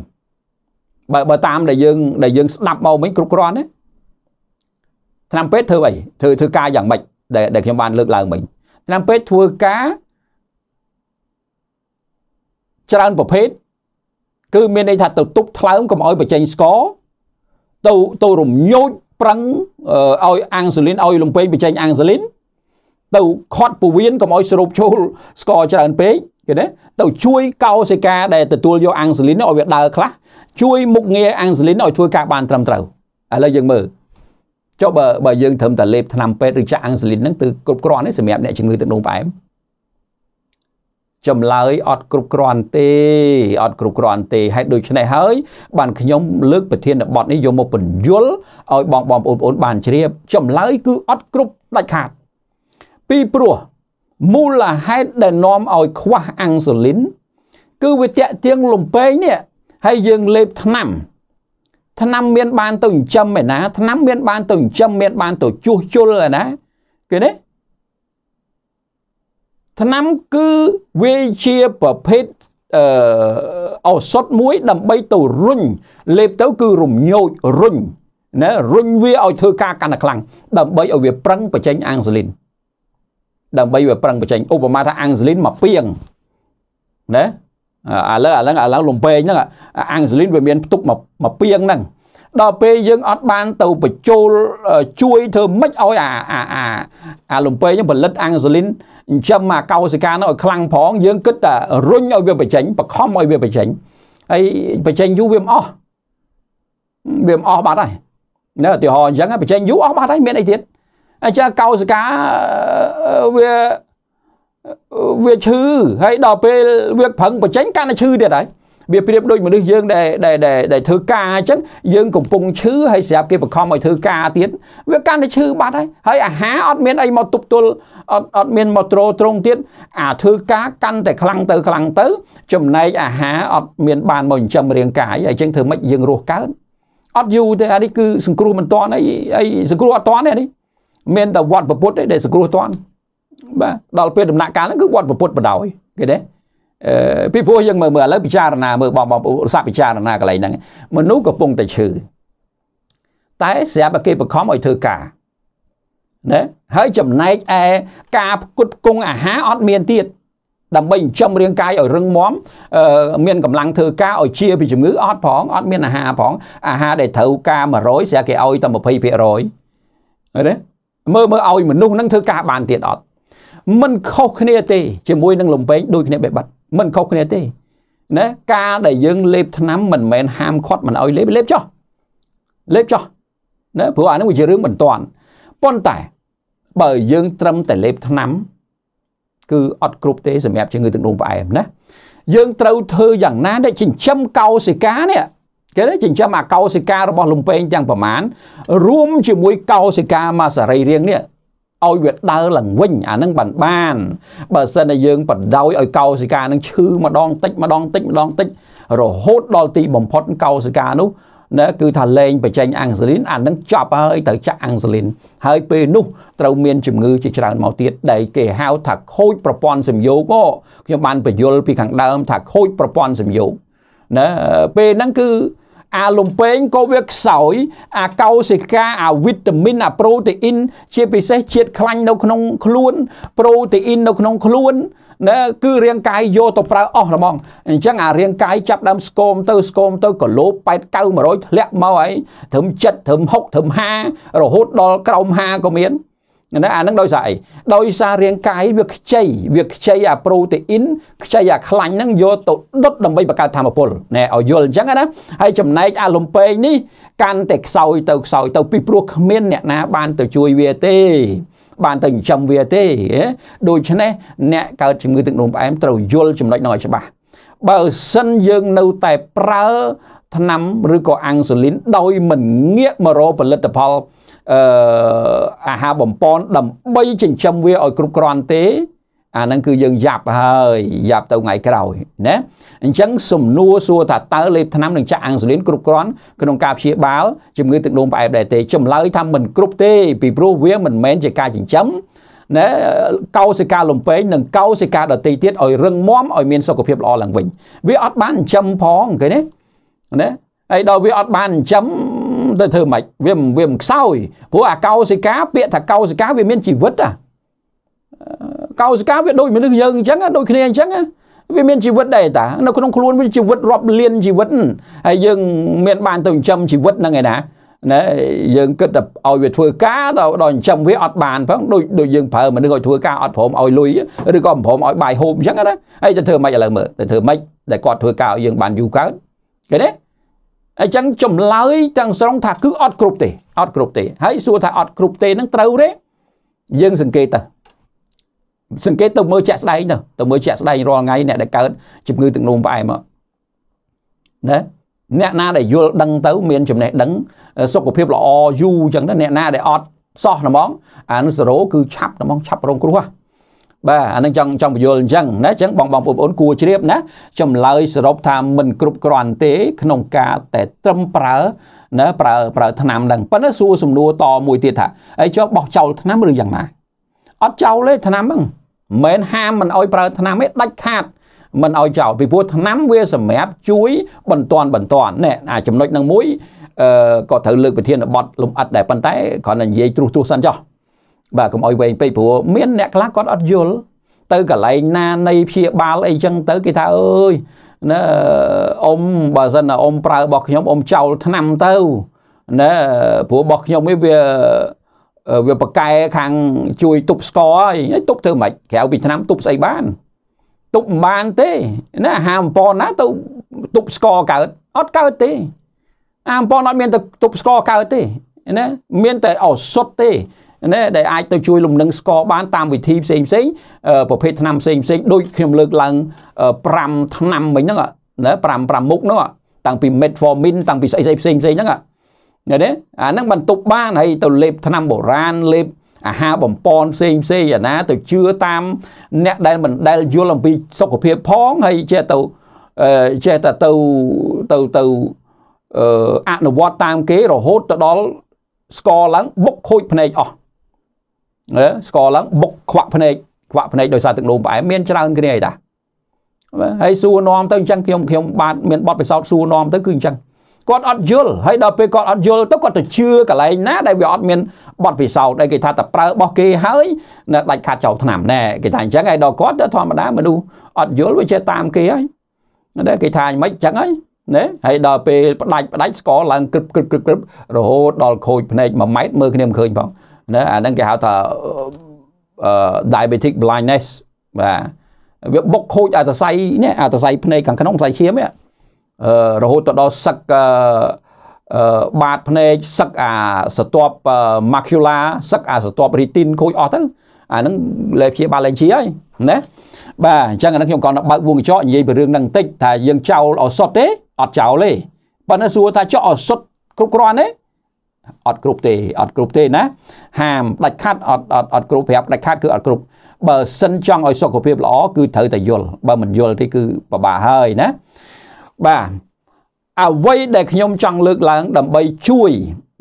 [SPEAKER 1] បើបើតាមដែលយើងដែលយើងស្ដាប់មកវិញគ្រប់គ្រាន់ណាឆ្នាំពេទ្យធ្វើអីធ្វើធ្វើការយ៉ាងម៉េចដែលដែលខ្ញុំបានលើកឡើងមិញឆ្នាំពេទ្យធ្វើការច្រើនប្រភេទគឺមានន័យថាទៅទប់ថ្លើមកុំឲ្យបញ្ចេញស្ករទៅទៅរំញោចប្រឹងឲ្យអាំងស៊ូលីនឲ្យលំពេងបញ្ចេញអាំងស៊ូលីនទៅខាត់ពវៀនកុំឲ្យស្រូបចូលស្ករច្រើនពេកគេណាទៅជួយកោសិកាដែលទទួលយកអាំងស៊ូលីនឲ្យវាដើរខ្លះជួយមុខងារអាំងស៊ូលីនឲ្យធ្វើការបានត្រឹមត្រូវឥឡូវយើងមើលចុះបើបើយើងធ្វើតែលេបថ្នាំពេទ្យឬចាក់អាំងស៊ូលីនហ្នឹងគឺគ្រប់គ្រាន់ទេសម្រាប់អ្នកជំងឺទឹកនោមផ្អែមចម្លើយអត់គ្រប់គ្រាន់ទេអត់គ្រប់គ្រាន់ទេហេតុដូច្នេះហើយបានខ្ញុំ លើកប្រធានបទនេះយកមកបញ្យលឲ្យបងបងប្អូនៗបានជ្រាបចម្លើយគឺអត់គ្រប់ដាច់ខាតពីព្រោះមូលហេតុដែលនាំឲ្យខ្វះអាំងស៊ូលីនគឺវាតាក់ទាញលំពេងនេះហើយយើងលេបថ្នាំថ្នាំមានបានទៅចិញ្ចឹមឯណាថ្នាំមានបានទៅចិញ្ចឹមមានបានទៅជួសជុលឯណាគេនេះថ្នាំគឺវាជាប្រភេទអឺឱសថមួយដើម្បីទៅរុញលេបទៅគឺរំញោចរុញណារុញវាឲ្យធ្វើការកាន់តែខ្លាំងដើម្បីឲ្យវាប្រឹងបញ្ចេញអាំងស៊ូលីនដើម្បីវាប្រឹងបញ្ចេញឧបមាថាអាំងស៊ូលីនមកពីងណាឥឡូវឥឡូវឥឡូវលំពេងហ្នឹងអាំងស៊ូលីនវាមានផ្ទុកមកមកពីងហ្នឹងដល់ពេលយើងអត់បានទៅបញ្ចូលជួយធ្វើម៉េចឲ្យអាអាអាអាលំពេងផលិតអាំងស៊ូលីនអញ្ចឹមអាកោសិកានោះឲ្យខ្លាំងផងយើងគិតតែរុញឲ្យវាបញ្ចេញបខំឲ្យវាបញ្ចេញហើយបញ្ចេញយូរវាមិនអស់វាមិនអស់បាត់ហើយណាឧទាហរណ៍អញ្ចឹងបញ្ចេញយូរអស់បាត់ហើយមានអីទៀតអញ្ចឹងកោសិកាវាវាឈឺហើយដល់ពេលវាប្រឹងបញ្ចេញកាន់តែឈឺទៀតហើយវាប្រៀបដូចមនុស្សយើងដែលដែលដែលធ្វើការអញ្ចឹងយើងកំពុងឈឺហើយស្រាប់គេបង្ខំឲ្យធ្វើការទៀតវាកាន់តែឈឺបាត់ហើយហើយអាហារអត់មានអីមកទប់ទល់អត់អត់មានមកត្រោត្រង់ទៀតអាធ្វើការកាន់តែខ្លាំងទៅខ្លាំងទៅ ចំណែកអាហារអត់មានបានមកចិញ្ចឹមរាងកាយអញ្ចឹងធ្វើម៉េចយើងរស់កើតអត់យូរទេអានេះគឺសង្គ្រោះមិនតាន់អីអីសង្គ្រោះអត់តាន់ទេនេះមានតែវត្តពុទ្ធទេដែលសង្គ្រោះតាន់បាទដល់ពេលដំណាក់កាលហ្នឹងគឺវត្តពុទ្ធបដ ாய் គេទេអឺពីព្រោះយើងមើលមើលឥឡូវពិចារណាមើលបងបងឧស្សាហ៍ពិចារណាកន្លែងហ្នឹងមនុស្សកំពុងតែឈឺតែស្រាប់តែគេបង្ខំឲ្យធ្វើការណាហើយចំណែកឯការផ្គត់ផ្គង់អាហារអត់មានទៀតដើម្បីចិញ្ចឹមរាងកាយឲ្យរឹងមាំមានកម្លាំងធ្វើការឲ្យជាពីជំងឺអត់ផងអត់មានអាហារផងអាហារដែលត្រូវការ100ស្រាប់គេឲ្យតែ20%អីទេមើលមើលឲ្យមនុស្សនឹងធ្វើការបានទៀតអត់មិនខុសគ្នាទេជាមួយនឹងលំពេងដូចគ្នាបែបបាត់មិនខុសគ្នាទេណាការដែលយើងលេបថ្នាំមិនមែនហាមឃាត់មិនឲ្យលេបលេបចុះលេបចុះណាព្រោះអានេះវាជារឿងបន្ទាន់ប៉ុន្តែបើយើងត្រឹមតែលេបថ្នាំគឺអត់គ្រប់ទេសម្រាប់ជំងឺទឹកនោមផ្អែមណាយើងត្រូវធ្វើយ៉ាងណាដែលចិញ្ចឹមកោសិកានេះគេទេចិញ្ចឹមអាកោសិការបស់លំពេងទាំងប្រមាណរួមជាមួយកោសិកាមកសរីរាង្គនេះឲ្យវាដើរឡើងវិញ អានឹងបានបានបើសិនតែយើងបដោយឲ្យកោសិកានឹងឈឺម្ដងតិចម្ដងតិចម្ដងតិចរហូតដល់ទីបំផុតកោសិកានោះណាគឺថាលែងបញ្ចេញអាំងស៊ូលីនអានឹងចប់ហើយត្រូវចាក់អាំងស៊ូលីនហើយពេលនោះត្រូវមានជំងឺជាច្រើនមកទៀតដែលគេហៅថាខូចប្រព័ន្ធសំយោគខ្ញុំបានបញ្យលពីខាងដើមថាខូចប្រព័ន្ធសំយោគណាពេលហ្នឹងគឺអាលំពេងក៏វាខ្សោយអាកោសិកាអាវីតាមីនអាប្រូតេអ៊ីន ជាពិសេសជាតិខ្លាញ់នៅក្នុងខ្លួនប្រូតេអ៊ីននៅក្នុងខ្លួនណាគឺរាងកាយយកទៅប្រើអស់ហ្មងអញ្ចឹងអារាងកាយចាប់ដើមស្គម ទៅស្គម ទៅគីឡូ8 9 100ធ្លាក់មកហើយត្រឹម7ត្រឹម6ត្រឹម5រហូតដល់ក្រោម50ក៏មានណាអានឹងដោយសារអីដោយសាររាងកាយវាខ្ចីវាខ្ចីអាប្រូតេអ៊ីនខ្ចីអាខ្លាញ់ហ្នឹងយកទៅដុតដើម្បីបង្កើតធម្មពលណែឲ្យយល់អញ្ចឹងណាហើយចំណែកអាលំពេងនេះកាន់តែខ្សោយទៅខ្សោយទៅពីព្រោះគ្មានអ្នកណាបានទៅជួយវាទេ បានទៅចិញ្ចឹមវាទេដូច្នេះអ្នកកើតជំងឺទឹកនោមផ្អែមត្រូវយល់ចំណុចនោះឲ្យច្បាស់បើសិនយើងនៅតែប្រើថ្នាំឬក៏អាំងស៊ូលីនដោយមិនងាកមករកផលិតផលអឺអាហារបំពន់ដើម្បីចិញ្ចឹមវាឲ្យគ្រប់គ្រាន់ទេអាហ្នឹងគឺយើងយ៉ាប់ហើយយ៉ាប់ទៅថ្ងៃក្រោយណាអញ្ចឹងសំណួរសួរថាតើលេបថ្នាំនឹងចាក់អាំងស៊ូលីនគ្រប់គ្រាន់ក្នុងការព្យាបាលជំងឺទឹកនោមផ្អែមដែរទេចម្លើយថាមិនគ្រប់ទេ ពីព្រោះវាមិនមែនជាការចិញ្ចឹមណាកោសិកាលំពេងនិងកោសិកាដតីទៀតឲ្យរឹងមាំឲ្យមានសុខភាពល្អឡើងវិញវាអត់បានចិញ្ចឹមផងគេណាណាហើយដល់វាអត់បានចិញ្ចឹមទៅធ្វើម៉េចវាវាមិនខ្សោយព្រោះអាកោសិកាពាក្យថាកោសិកាវាមានជីវិតអាកោសិកាវាដូចមនុស្សយើងអញ្ចឹងដូចគ្នាអញ្ចឹងវាមានជីវិតដែរតានៅក្នុងខ្លួនវាជីវិតរាប់លានជីវិតហើយយើងមានបានទៅចិញ្ចឹមជីវិតហ្នឹងឯណាណាយើងគិតតែឲ្យវាធ្វើការទៅដល់ចិញ្ចឹមវាអត់បានផងដូចដូចយើងប្រើមនុស្សឲ្យធ្វើការអត់ព្រមឲ្យលុយឬក៏មិនព្រមឲ្យបាយហូបអញ្ចឹងណាហើយទៅធ្វើម៉េចឥឡូវមើលទៅធ្វើម៉េចដែលគាត់ធ្វើការឲ្យយើងបានយូរកើតឃើញទេអញ្ចឹងចម្លើយទាំងស្រុងថាគឺអត់គ្រប់ទេអត់គ្រប់ទេ ហើយសួរថាអត់គ្រប់ទេនឹងត្រូវទេយើងសង្កេតទៅសង្កេតទៅមើលជាក់ស្ដែងទៅទៅមើលជាក់ស្ដែងរាល់ថ្ងៃអ្នកដែលកើតជំងឺទឹកនោមផ្អែមណាអ្នកណាដែលយល់ដឹងទៅមានចំណេះដឹងសុខភាពល្អយូរអញ្ចឹងណាអ្នកណាដែលអត់សោះហ្មងអានោះសេរ៉ូគឺឆាប់ហ្មងឆាប់រងគ្រោះហ្នឹងបាទអានឹងចង់ចង់បញ្យល់អញ្ចឹងណាអញ្ចឹងបងបងប្អូនគួរជ្រាបណាចម្លើយសរុបថាមិនគ្រប់គ្រាន់ទេ ក្នុងការតែត្រឹមប្រើណាប្រើប្រើឆ្នាំហ្នឹងប៉ុន្តែសួរសំណួរតមួយទៀតថាអីចុះបោះចោលឆ្នាំឬយ៉ាងណាអត់ចោលទេឆ្នាំហ្នឹងមិនហាមមិនអោយប្រើឆ្នាំទេដាច់ខាតមិនអោយចោលពីព្រោះឆ្នាំវាសម្រាប់ជួយបន្តបន្តណែអាចំណុចហ្នឹងមួយអឺក៏ត្រូវលើកប្រធានបទលំអិតដែរប៉ុន្តែគ្រាន់តែនិយាយទ្រុសទ្រុសសិនចុះបាទកុំអោយវែងពេកព្រោះមានអ្នកខ្លះគាត់អត់យល់ទៅកន្លែងណានៃព្យាបាលអីចឹងទៅគេថាអើយណាអ៊ំបើសិនណាអ៊ំប្រើរបស់ខ្ញុំអ៊ំចោលឆ្នាំទៅណាព្រោះរបស់ខ្ញុំនេះវាវាប៉កែខាងជួយទប់ស្គរហើយទប់ធ្វើមិនក្រៅពីឆ្នាំទប់ស្អីបានទប់មិនបានទេណាអាហារអំពរណាទៅទប់ស្គរកើតអត់កើតទេ អាហារអំពរអត់មានទៅទប់ស្គរកើតទេណាមានតែឱសថទេណាដែលអាចទៅជួយលំនឹងស្ករបានតាមវិធីផ្សេងផ្សេងប្រភេទថ្នាំផ្សេងផ្សេងដូចខ្ញុំលើកឡើង5ថ្នាំមិញហ្នឹងណា5 5មុខហ្នឹងតាំងពី metformin តាំងពីស្អីស្អីផ្សេងផ្សេងហ្នឹងណាទេអាហ្នឹងបន្ទប់បានហើយទៅលេបថ្នាំបុរាណលេបអាហារបំពន់ផ្សេងផ្សេងអាណាទៅជឿតាមអ្នកដែលមិនដែលយល់អំពីសុខភាពផងហើយចេះទៅចេះតែទៅទៅទៅអនុវត្តតាមគេរហូតទៅដល់ស្គរឡើងបុកខូចភ្នែកអស់ស្ករឡើងបុកខ្វាក់ភ្នែកខ្វាក់ភ្នែកដោយសារទឹកនោមផ្អែមមានច្រើនគ្នាឯតាហើយសួរនាំទៅអញ្ចឹងខ្ញុំខ្ញុំបាទមានបទពិសោធន៍សួរនាំទៅគឺអញ្ចឹងគាត់អត់យល់ហើយដល់ពេលគាត់អត់យល់ទៅគាត់ទៅជឿកន្លែងណាដែលវាអត់មានបទពិសោធន៍ដែលគេថាតែប្រើរបស់គេហើយនៅដាច់ខាត់ចោលឆ្នាំណែគេថាអញ្ចឹងហើយដល់គាត់ទៅធម្មតាមនុស្សអត់យល់វាចេះតាមគេហើយណាគេថាមិនអញ្ចឹងហើយណាហើយដល់ពេលផ្ដាច់ផ្ដាច់ស្គរឡើងក្រឹបក្រឹបក្រឹបរហូតដល់ខូចភ្នែក1ម៉ែត្រមើលគ្នាមិនឃើញផងណាអាហ្នឹងគេហៅថា diabetic blindness បាទវាបុកខូចអាតស័យនេះអាតស័យភ្នែកខាងក្នុងស័យឈាមអឺរហូតទៅដល់សឹកអឺបាតភ្នែកសឹកអាសតប macula សឹកអាសតប retin ខូចអស់ទៅអាហ្នឹងលេព្យាបាលលេងជាហើយណាបាទអញ្ចឹងអាហ្នឹងខ្ញុំគាត់បើកវងកញ្ចក់និយាយពីរឿងហ្នឹងបន្តិចថាយើងចោលអសុតទេអត់ចោលទេប៉ុន្តែសួរថាចោលអសុតគ្រប់គ្រាន់ទេអត់គ្រប់ទេអត់គ្រប់ទេណាហាមដាច់ខាត់អត់អត់អត់គ្រប់ប្រាប់ដាច់ខាត់គឺអត់គ្រប់បើសិនចង់ឲ្យសុខភាពល្អគឺត្រូវតែយល់បើមិនយល់ទេគឺពិបាកហើយណាបាទអ្វីដែលខ្ញុំចង់លើកឡើង ដើម្បីជួយ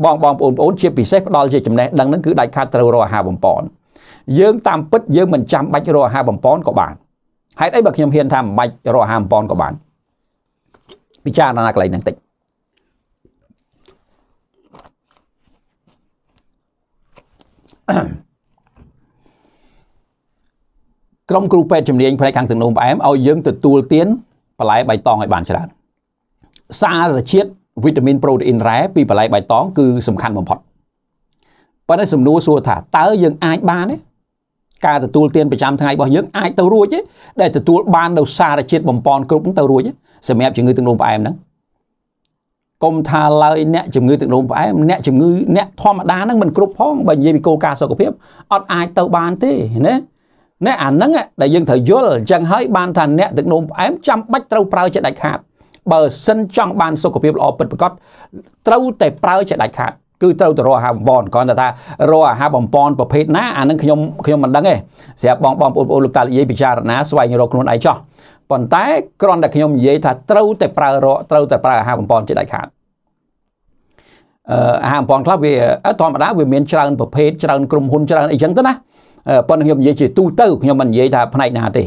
[SPEAKER 1] បងបងប្អូនប្អូនជាពិសេសផ្ដល់ជាចំណេះដឹងហ្នឹងគឺដាច់ខាត់ត្រូវរកអាហារបំពន់ យើងតាមពិតយើងមិនចាំបាច់រកអាហារបំពន់ក៏បានហេតុអីបើខ្ញុំហ៊ានថាមិនបាច់រកអាហារបំពន់ក៏បានពិចារណាកន្លែងហ្នឹងតិចក្រុមគ្រូពេទ្យជំនាញផ្នែកខាងសំណូមផ្អែមឲ្យយើងទទួលទានបន្លែបៃតងឲ្យបានច្រើនសារជាតិវីតាមីនប្រូតេអ៊ីនរ៉ែពីបន្លែបៃតងគឺសំខាន់បំផុតប៉ុន្តែសំណួរសួរថាតើយើងអាចបានទេការទទួលទានប្រចាំថ្ងៃរបស់យើងអាចទៅរួចទេដែលទទួលបាននៅសារជាតិបំពន់គ្រប់ទៅរួចទេសម្រាប់ជំងឺទឹកនោមផ្អែមហ្នឹងកុំថាឡើយអ្នកជំងឺទឹកនោមផ្អែមអ្នកជំងឺអ្នកធម្មតាហ្នឹងមិនគ្រប់ផងបើនិយាយពីគោលការណ៍សុខភាពអត់អាចទៅបានទេណាណាអាហ្នឹងដែលយើងត្រូវយល់អញ្ចឹងហើយបានថាអ្នកទឹកនោមផ្អែមចាំបាច់ត្រូវប្រើជាដាច់ខាតបើសិនចង់បាន សុខភាពល្អពិតប្រាកដត្រូវតែប្រើជាដាច់ខាតគឺត្រូវទៅរកអាហារបំពន់គ្រាន់តែថារកអាហារបំពន់ប្រភេទណាអានឹងខ្ញុំខ្ញុំមិនដឹងទេស្រាប់បងបងប្អូនបងប្អូនលោកតានិយាយពិចារណាស្វែងរកខ្លួនឯងចោះប៉ុន្តែគ្រាន់តែខ្ញុំនិយាយថាត្រូវតែប្រើរកត្រូវតែប្រើអាហារបំពន់ជាដាច់ខាតអឺអាហារបំពន់ខ្លះវាធម្មតាវាមាន ច្រើនប្រភេទច្រើនក្រុមហ៊ុនច្រើនអីចឹងទៅណាប៉ុន្តែខ្ញុំនិយាយជាទូទៅខ្ញុំមិននិយាយថាផ្នែកណាទេ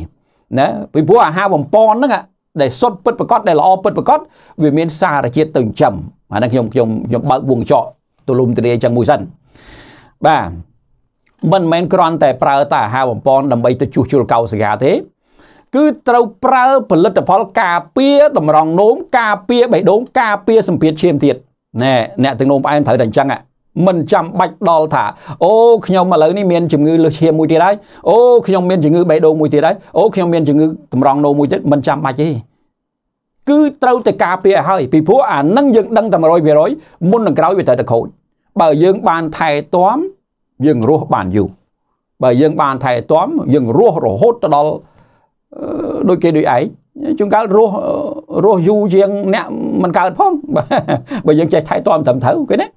[SPEAKER 1] ណាពីព្រោះអាហារបំពន់ហ្នឹងដែលសុទ្ធពិតប្រកបដែលល្អពិតប្រកបវាមានសារជាតិទៅចិញ្ចឹមអានេះខ្ញុំខ្ញុំខ្ញុំបើកវងចកទូលំទូលាយចឹងមួយសិនបាទមិនមែនគ្រាន់តែប្រើតែអាហារបំពន់ដើម្បីទៅជួសជុលកោសិកាទេគឺត្រូវប្រើផលិតផលការពារតម្រង់នោមការពារបេះដូងការពារសម្ពាធឈាមទៀតណែអ្នកទាំងនោមផ្អែមត្រូវតែអញ្ចឹងហ่ะមិនចាំបាច់ដល់ថាអូខ្ញុំឥឡូវនេះមានជំងឺលើសឈាមមួយទៀតហើយអូខ្ញុំមានជំងឺបេះដូងមួយទៀតហើយអូខ្ញុំមានជំងឺតម្រង់នោមមួយទៀតមិនចាំបាច់ទេគឺត្រូវតែការពារឲ្យហើយពីព្រោះអានឹងយើងដឹងតែ100%មុននឹងក្រោយវាត្រូវតែខូចបើយើងបានថែទាំយើងរស់បានយូរបើយើងបានថែទាំយើងរស់រហូតទៅដល់ដូចគេដូចឯងជួនកាលរស់រស់យូរជាង អ្នកមិនកើតផងបើយើងចេះថែទាំត្រឹមត្រូវគេណា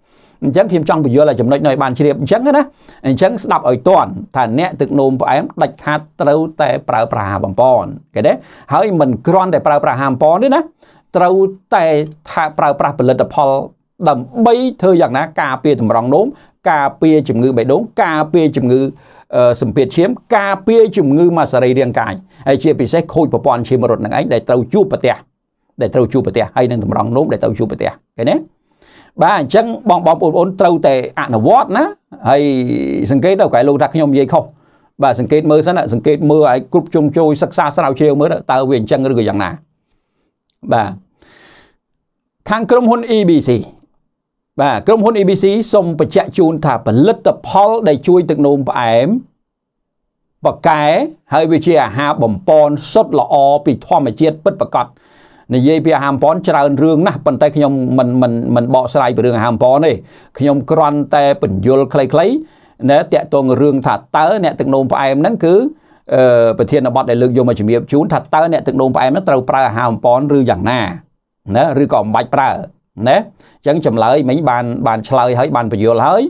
[SPEAKER 1] អញ្ចឹងខ្ញុំចង់បញ្យល់ឲ្យចំណុចនោះឲ្យបានជ្រាបអញ្ចឹងណាអញ្ចឹងស្ដាប់ឲ្យតាន់ថាអ្នកទឹកនោមផ្អែមដាច់ខាតត្រូវតែប្រើប្រាស់បំពន់គេទេហើយមិនគ្រាន់តែប្រើប្រាស់ហាមបំពន់ទេណាត្រូវតែថាប្រើប្រាស់ផលិតផលដើម្បីធ្វើយ៉ាងណាការពារតម្រងនោមការពារជំងឺបេះដូង ការពារជំងឺសម្ពាធឈាមការពារជំងឺមកសរីរាង្គកាយហើយជាពិសេសខូចប្រព័ន្ធឈាមរត់នឹងឯងដែលត្រូវជួបប្រទះដែលត្រូវជួបប្រទះហើយនឹងតម្រង់នោមដែលត្រូវជួបប្រទះឃើញទេបាទអញ្ចឹងបងបងប្អូនត្រូវតែអនុវត្តណាហើយសង្កេតទៅកែលោកថាខ្ញុំនិយាយខុសបាទសង្កេតមើលសិនសង្កេតមើលឲ្យគ្រប់ជុំជួយសិក្សាស្រាវជ្រាវមើលតើវាអញ្ចឹងឬក៏យ៉ាងណាបាទខាងក្រុមហ៊ុន EBC បាទក្រុមហ៊ុន ABC សូមបញ្ជាក់ជូនថាផលិតផល ដែលជួយ ទឹកនោមផ្អែមបកែហើយវាជាអាហារបំពន់សុទ្ធល្អពីធម្មជាតិពិតប្រាកដនិយាយពីអាហារបំពន់ច្រើនរឿងណាស់ប៉ុន្តែខ្ញុំមិនមិនមិនបកស្រាយពីរឿងអាហារបំពន់ទេខ្ញុំគ្រាន់តែបញ្យល់ខ្លីៗណែតកតងរឿងថាតើអ្នកទឹកនោមផ្អែមហ្នឹងគឺអឺប្រធានបទដែលលើកយកមកជំរាបជូនថាតើអ្នកទឹកនោមផ្អែមហ្នឹងត្រូវប្រើអាហារបំពន់ឬយ៉ាងណាណាឬក៏មិនបាច់ប្រើណាអញ្ចឹងចម្លើយមិញបានបានឆ្លើយហើយបានបញ្យល់ហើយ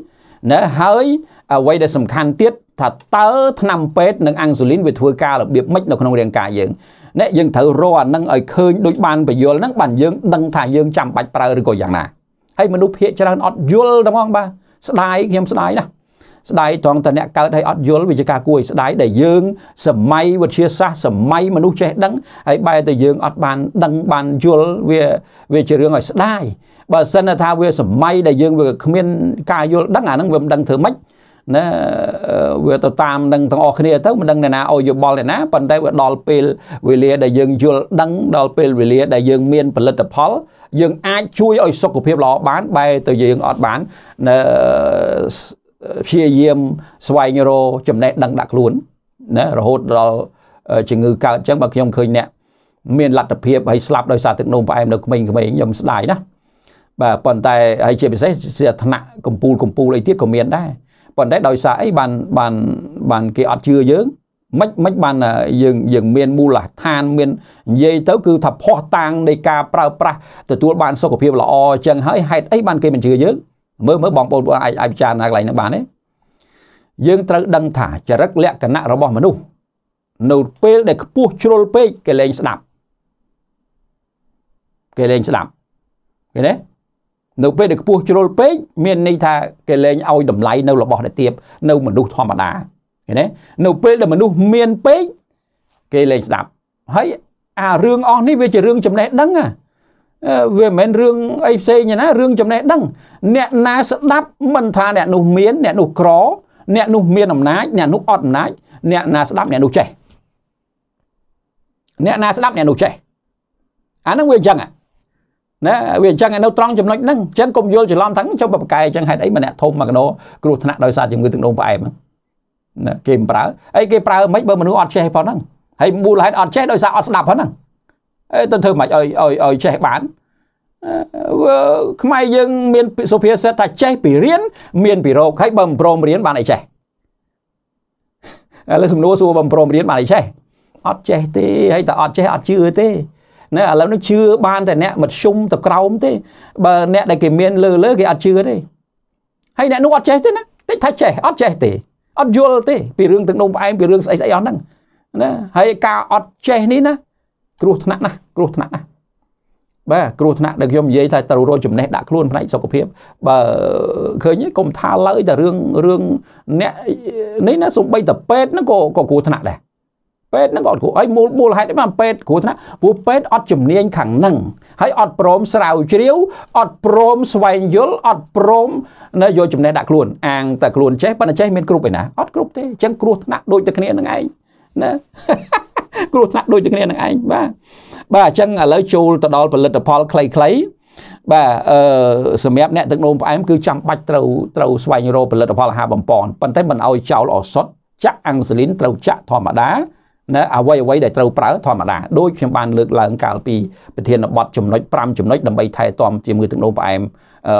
[SPEAKER 1] ណាហើយអ្វីដែលសំខាន់ទៀតថាតើថ្នាំពេទ្យនិងអាំងស៊ូលីនវាធ្វើការរបៀបម៉េចនៅក្នុងរាងកាយយើងណាយើងត្រូវរកអានឹងឲ្យឃើញដូចបានបញ្យល់ហ្នឹងបានយើងដឹងថាយើងចាំបាច់ប្រើឬក៏យ៉ាងណាហើយមនុស្សភាគច្រើនអត់យល់តែហ្មង បាទស្ដាយខ្ញុំស្ដាយណាស់ស្ដាយត្រង់តអ្នកកើតឲ្យអត់យល់វាជាការគួរស្ដាយដែលយើងសម័យវិទ្យាសាស្ត្រសម័យមនុស្សចេះដឹងហើយបែរតែយើងអត់បានដឹងបានយល់វាវាជារឿងឲ្យស្ដាយបើសិនថាវាសម័យដែលយើងវាគ្មានការយល់ដឹងអាហ្នឹងវាមិនដឹងធ្វើម៉េចណាវាទៅតាមនឹងទាំងអស់គ្នាទៅមិនដឹងអ្នកណាអោយយោបល់អ្នកណាប៉ុន្តែវាដល់ពេលវេលាដែលយើងយល់ដឹងដល់ពេលវេលាដែលយើងមានផលិតផលយើងអាចជួយឲ្យសុខភាពល្អបានបែរទៅយើងអត់បានព្យាយាមស្វែងរកចំណេះដឹងដាក់ខ្លួនណារហូតដល់ជំងឺកើតអញ្ចឹងបើខ្ញុំឃើញអ្នកមានលទ្ធភាពហើយស្លាប់ដោយសារទឹកនោមផ្អែមនៅក្មេងៗខ្ញុំស្ដាយណាបាទប៉ុន្តែហើយជាពិសេសជាឋានៈកម្ពូលកម្ពូលអីទៀតក៏មានដែរប៉ុន្តែដោយសារអីបានបានបានគេអត់ជឿយើងមិនមិនបានយើងយើងមានមូលដ្ឋានមាននិយាយទៅគឺថាផោះតាំងនៃការប្រើប្រាស់ទទួល បានសុខភាពល្អអញ្ចឹងហើយហេតុអីបានគេមិនជឿយើងមើលមើលបងប្អូនអាចអាចពិចារណាកន្លែងនេះបានទេយើងត្រូវដឹងថាចរិតលក្ខណៈរបស់មនុស្សនៅពេលដែលខ្ពស់ជ្រុលពេកគេលែងស្ដាប់គេលែងស្ដាប់ឃើញទេនៅពេលដែលខ្ពស់ជ្រុលពេកមានន័យថាគេលែងឲ្យតម្លៃនៅរបស់ដែលទៀបនៅមនុស្សធម្មតាឃើញទេនៅពេលដែលមនុស្សមានពេកគេលែងស្ដាប់ហើយអារឿងអស់នេះវាជារឿងចំណេះដឹងណាវាមិនមែនរឿងអីផ្សេងទេណារឿងចំណេះដឹង អ្នកណាស្ដាប់មិនថាអ្នកនោះមានអ្នកនោះក្រ អ្នកនោះមានអំណាចអ្នកនោះអត់អំណាចអ្នកណាស្ដាប់អ្នកនោះចេះអ្នកណាស្ដាប់អ្នកនោះចេះអាហ្នឹងវាអញ្ចឹងណាវាអញ្ចឹងនៅត្រង់ចំណុចហ្នឹងអញ្ចឹងកុំយល់ច្រឡំថាចុះបបកែអញ្ចឹងហេតុអីម្នាក់ធំមួយកណោគ្រោះថ្នាក់ដោយសារជំងឺទឹកនោមផ្អែមណាគេមិនប្រើអីគេប្រើ មិនបើមនុស្សអត់ចេះប៉ុណ្ណឹងហើយមូលហេតុអត់ចេះដោយសារអត់ស្ដាប់ប៉ុណ្ណឹងទៅធ្វើម៉េចឲ្យឲ្យឲ្យចេះបានខ្មែរយើងមានសុភាសិតថាចេះពីរៀនមាន ពីរោគហើយបើមិនព្រមរៀនបានអីចេះឥឡូវសំណួរសួរបើមិនព្រមរៀនបានអីចេះអត់ចេះទេហើយតែអត់ចេះអត់ជឿទេណាឥឡូវនេះជឿបាន តែ អ្នកមធ្យមទៅក្រោមទេ បើ អ្នកដែលគេមានលើលើគេអត់ជឿទេហើយអ្នកនោះអត់ចេះទេណាតិចថាចេះអត់ចេះទេអត់យល់ទេពីរឿងទាំងនោះផ្អែមពីរឿងស្អីស្អីអស់ហ្នឹងណាហើយការអត់ចេះនេះណាគ្រោះថ្នាក់ណាស់គ្រោះថ្នាក់ណាស់បាទគ្រោះថ្នាក់ដែលខ្ញុំនិយាយថាត្រូវរកចំណេះដាក់ខ្លួនផ្នែកសុខភាពបើឃើញកុំថាឡើយតែរឿងរឿងអ្នកនេះណាសំបីតែពេទ្យហ្នឹងក៏ក៏គ្រោះថ្នាក់ដែរពេទ្យហ្នឹងក៏អត់គ្រោះហើយមូលមូលហេតុអីបានពេទ្យគ្រោះថ្នាក់ព្រោះពេទ្យអត់ជំនាញខាងហ្នឹងហើយអត់ព្រមស្រាវជ្រាវអត់ព្រមស្វែងយល់អត់ព្រម នៅយកចំណេះដាក់ខ្លួនអាងតែខ្លួនចេះប៉ុន្តែចេះមានគ្រប់ឯណាអត់គ្រប់ទេអញ្ចឹងគ្រោះថ្នាក់ដូចតែគ្នាហ្នឹងឯងណាគ្រោះថ្នាក់ដូចតែគ្នានឹងឯងបាទបាទអញ្ចឹងឥឡូវចូលទៅដល់ផលិតផលខ្លីៗបាទអឺសម្រាប់អ្នកទឹកនោមផ្អែមគឺចាំបាច់ត្រូវត្រូវស្វែងរកផលិតផលអាហារបំពន់ប៉ុន្តែមិនអោយចោលអសុតចាក់អង់ស៊ូលីនត្រូវចាក់ធម្មតាណាអ្វីអ្វីដែលត្រូវប្រើធម្មតាដូចខ្ញុំបានលើកឡើងកាលពីប្រធានបទចំណុច5ចំណុចដើម្បីថែទាំជាមួយទឹកនោមផ្អែម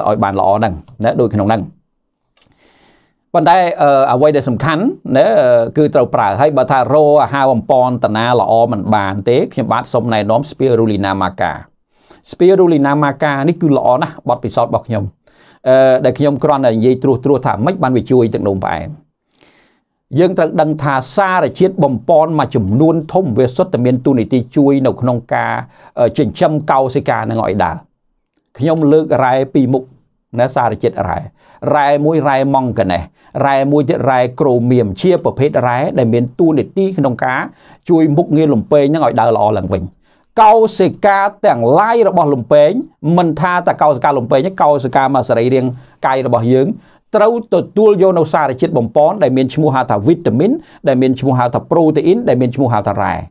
[SPEAKER 1] ឲ្យបានល្អហ្នឹងណាដូចក្នុងហ្នឹងប៉ុន្តែអ្វីដែលសំខាន់ណាគឺត្រូវប្រើហើយបើថារោអាហារបំពន់តណាល្អមិនបានទេខ្ញុំបាទសូមណែនាំ Spirulina maca Spirulina maca នេះគឺល្អណាស់បទពិសោធន៍របស់ខ្ញុំអឺដែលខ្ញុំគ្រាន់តែនិយាយត្រួសត្រាសថាម៉េចបានវាជួយទឹកនោមផ្អែមយើង ត្រូវដឹងថាសារជាតិបំពន់មួយចំនួនធំវាសុទ្ធតែមាន ទូនីតិជួយនៅក្នុងការចិញ្ចឹមកោសិកានឹងឲ្យដើរខ្ញុំលើករ៉ែពីរមុខណាសារជាតិរ៉ែរ៉ែមួយរ៉ែម៉ង់កណេះរ៉ែមួយទៀតរ៉ែក្រូមៀមជាប្រភេទរ៉ែដែលមានតួនាទីក្នុងការជួយមុខងារលំពេងហ្នឹងឲ្យដើរល្អឡើងវិញកោសិកាទាំងឡាយរបស់លំពេងមិនថាតែកោសិកាលំពេងកោសិកាមកសរីរាង្គកាយរបស់យើងត្រូវទទួលយកនៅសារជាតិបំពន់ដែលមានឈ្មោះហៅថាវីតាមីនដែលមានឈ្មោះហៅថាប្រូតេអ៊ីនដែលមានឈ្មោះហៅថារ៉ែ។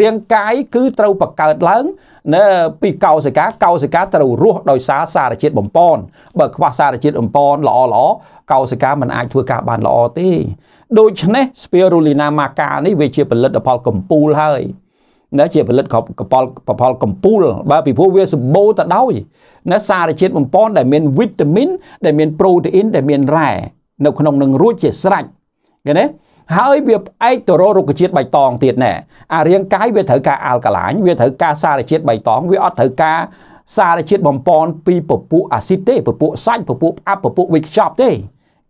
[SPEAKER 1] រាងកាយគឺត្រូវបង្កើតឡើងនៅពីកោសិកាកោសិកាត្រូវរស់ដោយសារសារជាតិបំពន់ បើខ្វះសារជាតិបំពន់ល្អល្អកោសិកាมันអាចធ្វើការបានល្អទេ ដូច្នេះ spirulina maca នេះវាជាផលិតផលកំពូលហើយណាជាផលិតកប៉ល់ប្រផលកំពូលបាទពីព្រោះវាសម្បូរទៅដោយណាសារជាតិបំពន់ដែលមានវីតាមីនដែលមានប្រូតេអ៊ីន ដែលមានរ៉ែនៅក្នុងនឹងរួចជាស្រេចឃើញទេហើយវាផ្អែកទៅរករុក្ខជាតិបៃតងទៀតណែអារាងកាយវាត្រូវការអាល់កាឡាញ វាត្រូវការសារជាតិបៃតងវាអត់ត្រូវការសារជាតិបំពន់ពីពពុះអាស៊ីតទេពពុះសាច់ពពុះផ្អាប់ពពុះវិខ្ចប់ទេ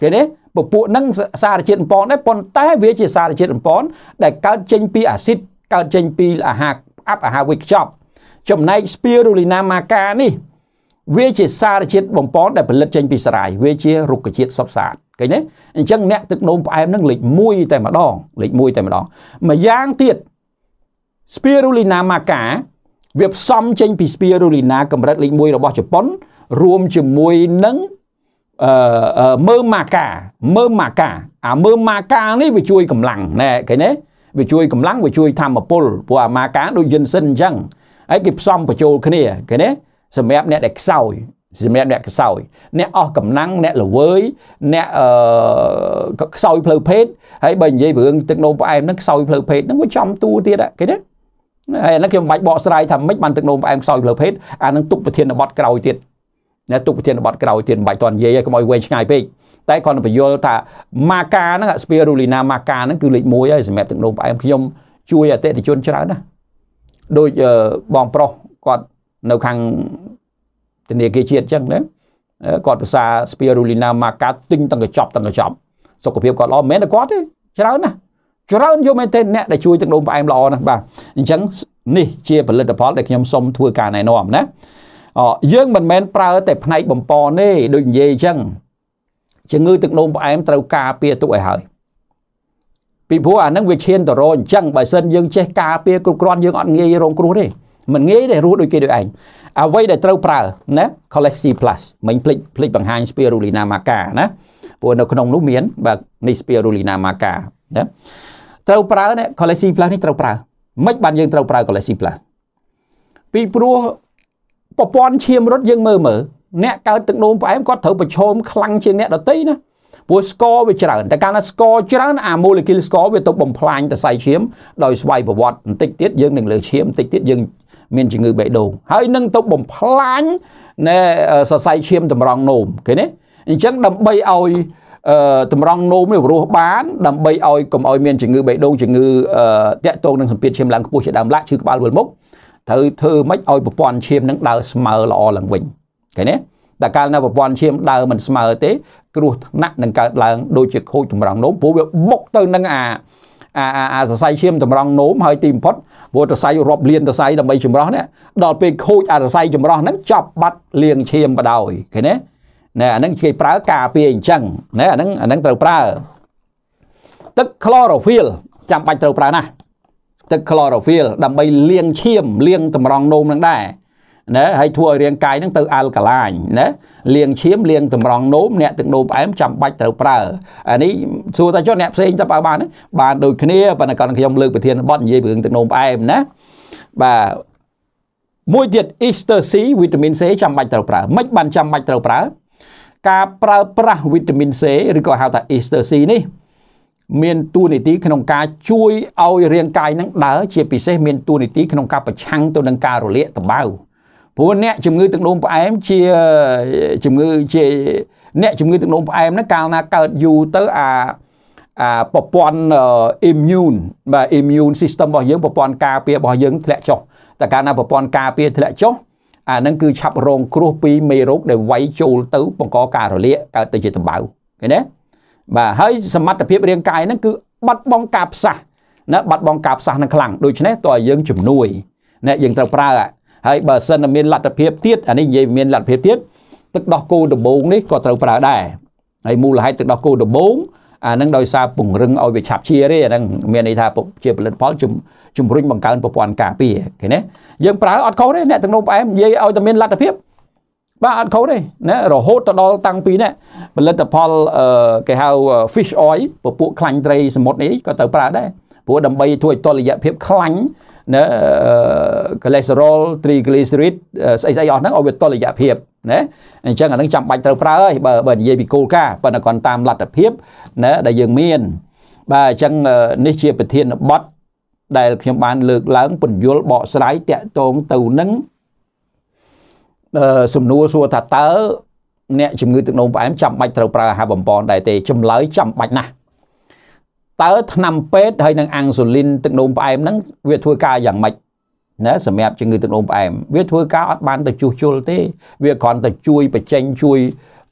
[SPEAKER 1] គេទេពពុះហ្នឹងសារជាតិបំពន់ដែរប៉ុន្តែវាជាសារជាតិបំពន់ដែលកើតចេញពីអាស៊ីតកើតចេញពីអាហារផ្អាប់អាហារវិខ្ចប់ចំណែកស្ពីរូលីណាម៉ាកានេះវាជា សារជាតិបំពន់ដែលផលិតចេញពីស្រាយវាជារុក្ខជាតិសុបសាទឃើញទេអញ្ចឹងអ្នកទឹកនោមផ្អែមនឹងលេខ1តែម្ដងលេខ1តែម្ដងម្យ៉ាងទៀត Spirulina maca វាផ្សំចេញពី Spirulina កម្រិតលេខ1របស់ជប៉ុនរួមជាមួយនឹងអឺមើម៉ាកាមើម៉ាកាអាមើម៉ាកានេះវាជួយកម្លាំងណែឃើញទេវាជួយកម្លាំងវាជួយធម្មពលព្រោះអាម៉ាកាដូចយិនសិនអញ្ចឹងហើយគេផ្សំបញ្ចូលគ្នាឃើញទេសម្រាប់អ្នកដែលខ្សោយសម្រាប់អ្នកខ្សោយអ្នកអស់កំណាំងអ្នកល្វើយអ្នកអឺខ្សោយផ្លូវភេទហើយបើនិយាយរឿងទឹកនោមផ្អែមហ្នឹងខ្សោយផ្លូវភេទហ្នឹងវាចំតួទៀតគេណាហើយអាហ្នឹងខ្ញុំមិនបាច់បកស្រាយថាម៉េចបានទឹកនោមផ្អែមខ្សោយផ្លូវភេទអាហ្នឹងទុកប្រធានបទក្រោយទៀតណាទុកប្រធានបទក្រោយទៀតមិនបាច់តន់និយាយឲ្យកុំឲ្យវែងឆ្ងាយពេកតែគ្រាន់តែបញ្យល់ថាម៉ាកាហ្នឹងស្ពីរូលីណាម៉ាកាហ្នឹងគឺលេខ1ហើយសម្រាប់ទឹកនោមផ្អែមខ្ញុំជួយអតិថិជនច្រើនណាស់ដូចបងប្រុសគាត់នៅខាងធនាគារជាតិអញ្ចឹងណាគាត់ភាសា spirulina marca ទិញទាំងកញ្ចប់ទាំងកញ្ចប់សុខភាពគាត់ល្អមិនមែនតែគាត់ទេច្រើនណាស់ច្រើនយល់មែនទេអ្នកដែលជួយទឹកនោមផ្អែមល្អណាស់បាទអញ្ចឹង នេះជាផលិតផលដែលខ្ញុំសូមធ្វើការណែនាំណាយើងមិនមែនប្រើតែផ្នែកបំពន់ទេដូចនិយាយអញ្ចឹងជំងឺទឹកនោមផ្អែមត្រូវការពារទុកឲ្យហើយពីព្រោះអានឹងវាឈានតរអញ្ចឹងបើសិនយើងចេះការពារគ្រប់គ្រាន់យើងអត់ងាយរងគ្រោះទេមិនងាយទេរស់ដូចគេដូចឯងអ្វីដែលត្រូវប្រើណា Collect C+ មិនភ្លេចភ្លេចបង្ហាញ Spirulina maca ណាព្រោះនៅក្នុងនោះមាន បាទនេះ Spirulina maca ណាត្រូវប្រើណា Collect C+ នេះត្រូវប្រើមិនបានយើងត្រូវប្រើ Collect C+ ពីព្រោះប្រព័ន្ធឈាមរត់យើងមើលមើលអ្នកកើតទឹកនោមផ្អែមគាត់ត្រូវប្រឈមខ្លាំងជាងអ្នកដទៃណាព្រោះស្គរវាច្រើនតែកាលណាស្គរច្រើនអាម៉ូលេគុលស្គរវាទៅបំផ្លាញតសៃឈាម ដោយស្វ័យប្រវត្តិបន្តិចទៀតយើងនឹងលើឈាមបន្តិចទៀតយើងមានជំងឺបេះដូងហើយនឹងទៅបំផ្លាញណែសរសៃឈាមតម្រង់នោមឃើញទេអញ្ចឹងដើម្បីឲ្យតម្រង់នោមនេះរស់បានដើម្បីឲ្យកុំឲ្យមានជំងឺបេះដូងជំងឺតាក់ទងនឹងសម្ពាធឈាមឡើងខ្ពស់ជាដើមឡាក់ឈឺក្បាលវិលមុខត្រូវធ្វើម៉េចឲ្យប្រព័ន្ធឈាមនឹងដើរស្មើល្អឡើងវិញឃើញទេតែកាលណាប្រព័ន្ធឈាមដើរមិនស្មើទេគ្រោះថ្នាក់នឹងកើតឡើងដូចជាខូចតម្រង់នោមព្រោះវាបុកទៅនឹងអាអាអាសរសៃឈាមតម្រង់នោមហើយទីបំផុតព្រោះសរសៃរាប់លានសរសៃដើម្បីចម្រោះនេះដល់ពេលខូចអាសរសៃចម្រោះហ្នឹងចាប់បាត់លាងឈាមបដ ாய் ឃើញទេណែអាហ្នឹងគេប្រើការពារអញ្ចឹងណែអាហ្នឹងអាហ្នឹងត្រូវប្រើទឹកក្លរ៉ូហ្វីលចាំបាច់ត្រូវប្រើណាស់ទឹកក្លរ៉ូហ្វីលដើម្បីលាងឈាមលាងតម្រង់នោមនឹងដែរណាហើយធ្វើឲ្យរាងកាយហ្នឹងទៅអាល់កាឡាញណាលាងឈាមលាងតម្រង់នោមអ្នកទឹកនោមផ្អែមចាំបាច់ត្រូវប្រើអានេះសួរតែចុះអ្នកផ្សេងទៅបើបាន បានដូចគ្នាប៉ុន្តែគាត់ខ្ញុំលើកប្រធានបទនិយាយពីរឿងទឹកនោមផ្អែមណាបាទមួយទៀត Easter C វីតាមីន C ចាំបាច់ត្រូវប្រើមិនបានចាំបាច់ត្រូវប្រើការប្រើប្រាស់វីតាមីន C ឬក៏ហៅថា Easter C នេះមានតួនាទី ក្នុងការ ជួយឲ្យរាងកាយនឹងដើរជាពិសេសមានតួនាទីក្នុងការប្រឆាំងទៅនឹងការរលាកតំបៅព្រោះអ្នកជំងឺទឹកនោមផ្អែមជាជំងឺជាអ្នកជំងឺទឹកនោមផ្អែមហ្នឹងកាលណាកើតយូរទៅអាអាប្រព័ន្ធ immune បាទ immune system របស់យើងប្រព័ន្ធការពាររបស់យើងធ្លាក់ចុះតែកាលណាប្រព័ន្ធការពារធ្លាក់ចុះអានឹងគឺឆាប់រងគ្រោះពីមេរោគដែលវាយចូលទៅ បង្កការរលាកកើតទៅជាដំបៅឃើញទេបាទហើយ សមត្ថភាពរាងកាយហ្នឹងគឺបាត់បង់ការផ្សះណាបាត់បង់ការផ្សះនឹងខ្លាំងដូច្នេះតើយើងជំនួយណាយើងត្រូវប្រើហើយបើសិនតែមានលទ្ធភាពទៀតអានេះនិយាយមានលទ្ធភាពទៀតទឹកដោះគោដំបងនេះក៏ត្រូវប្រើដែរហើយមូលហេតុទឹកដោះគោដំបងអានឹងដោយសារពង្រឹងឲ្យវាឆាប់ឈារទេអានឹងមានន័យថាជាផលិតផល ជំរុញបង្កើនប្រព័ន្ធការពារឃើញទេយើងប្រើអត់ខុសទេអ្នកទាំងនោះផ្អែមនិយាយឲ្យតែមានលទ្ធភាពបាទអត់ខុសទេណារហូតទៅដល់តាំងពីនេះផលិតផលគេហៅ fish oil ពពួកខ្លាញ់ត្រីសមុទ្រនេះក៏ទៅប្រើដែរព្រោះដើម្បីធ្វើតលយៈភាពខ្លាញ់ណាកូលេស្តេរ៉ុលត្រីក្លីសេរីតស្អីស្អីអស់ហ្នឹងឲ្យវាតុល្យភាពណាអញ្ចឹងអានឹងចាំបាច់ត្រូវប្រើហើយបើបើនិយាយពីគោលការណ៍ប៉ុន្តែគាត់តាមលទ្ធភាពណាដែលយើងមាន បាទអញ្ចឹងនេះជាប្រធានបទដែលខ្ញុំបាន លើកឡើងពន្យល់បកស្រាយតកតងទៅនឹងសំណួរសួរថាតើអ្នកជំងឺទឹកនោមផ្អែមចាំបាច់ត្រូវប្រើអាហារបំពន់ដែរទេចម្លើយចាំបាច់ណាស់តើថ្នាំពេទ្យហើយនឹងអាំងស៊ូលីនទឹកនោមផ្អែមហ្នឹងវាធ្វើការយ៉ាងម៉េចណាសម្រាប់ជំងឺទឹកនោមផ្អែមវាធ្វើការអត់បានទៅជួសជុលទេ វាគ្រាន់តែជួយបញ្ចេញជួយ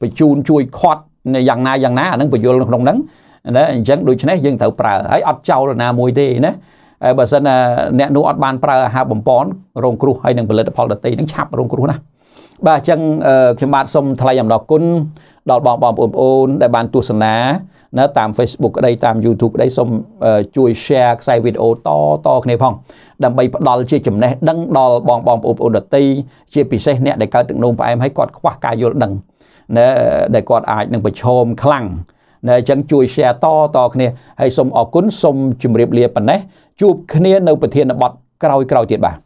[SPEAKER 1] បញ្ជូនជួយខាត់យ៉ាងណាយ៉ាងណាអានឹងបញ្យលក្នុងហ្នឹងណាអញ្ចឹងដូច្នេះយើងត្រូវប្រើហើយអត់ចោលណាមួយទេណាហើយបើសិនណាអ្នកនោះអត់បានប្រើអាហារបំពន់រងគ្រោះហើយនឹងផលិតផលដតីនឹងឆាប់រងគ្រោះណា បាទអញ្ចឹងខ្ញុំបាទសូមថ្លែងអំណរគុណដល់បងបងប្អូនដែលបានទស្សនាណាតាម Facebook ក្តីតាម YouTube ក្តីសូមជួយ share ខ្សែវីដេអូតតគ្នាផង ដើម្បីផ្ដល់ជាចំណេះដឹងដល់បងបងប្អូនប្អូនដទៃជាពិសេសអ្នកដែលកើតទឹកនោមផ្អែមហើយគាត់ខ្វះការយល់ដឹងណាដែលគាត់អាចនឹងប្រឈមខ្លាំងណាអញ្ចឹងជួយ share តតគ្នាហើយសូមអរគុណសូមជម្រាបលាប៉ុណ្ណេះជួបគ្នានៅប្រធានបទក្រោយៗទៀតបាទ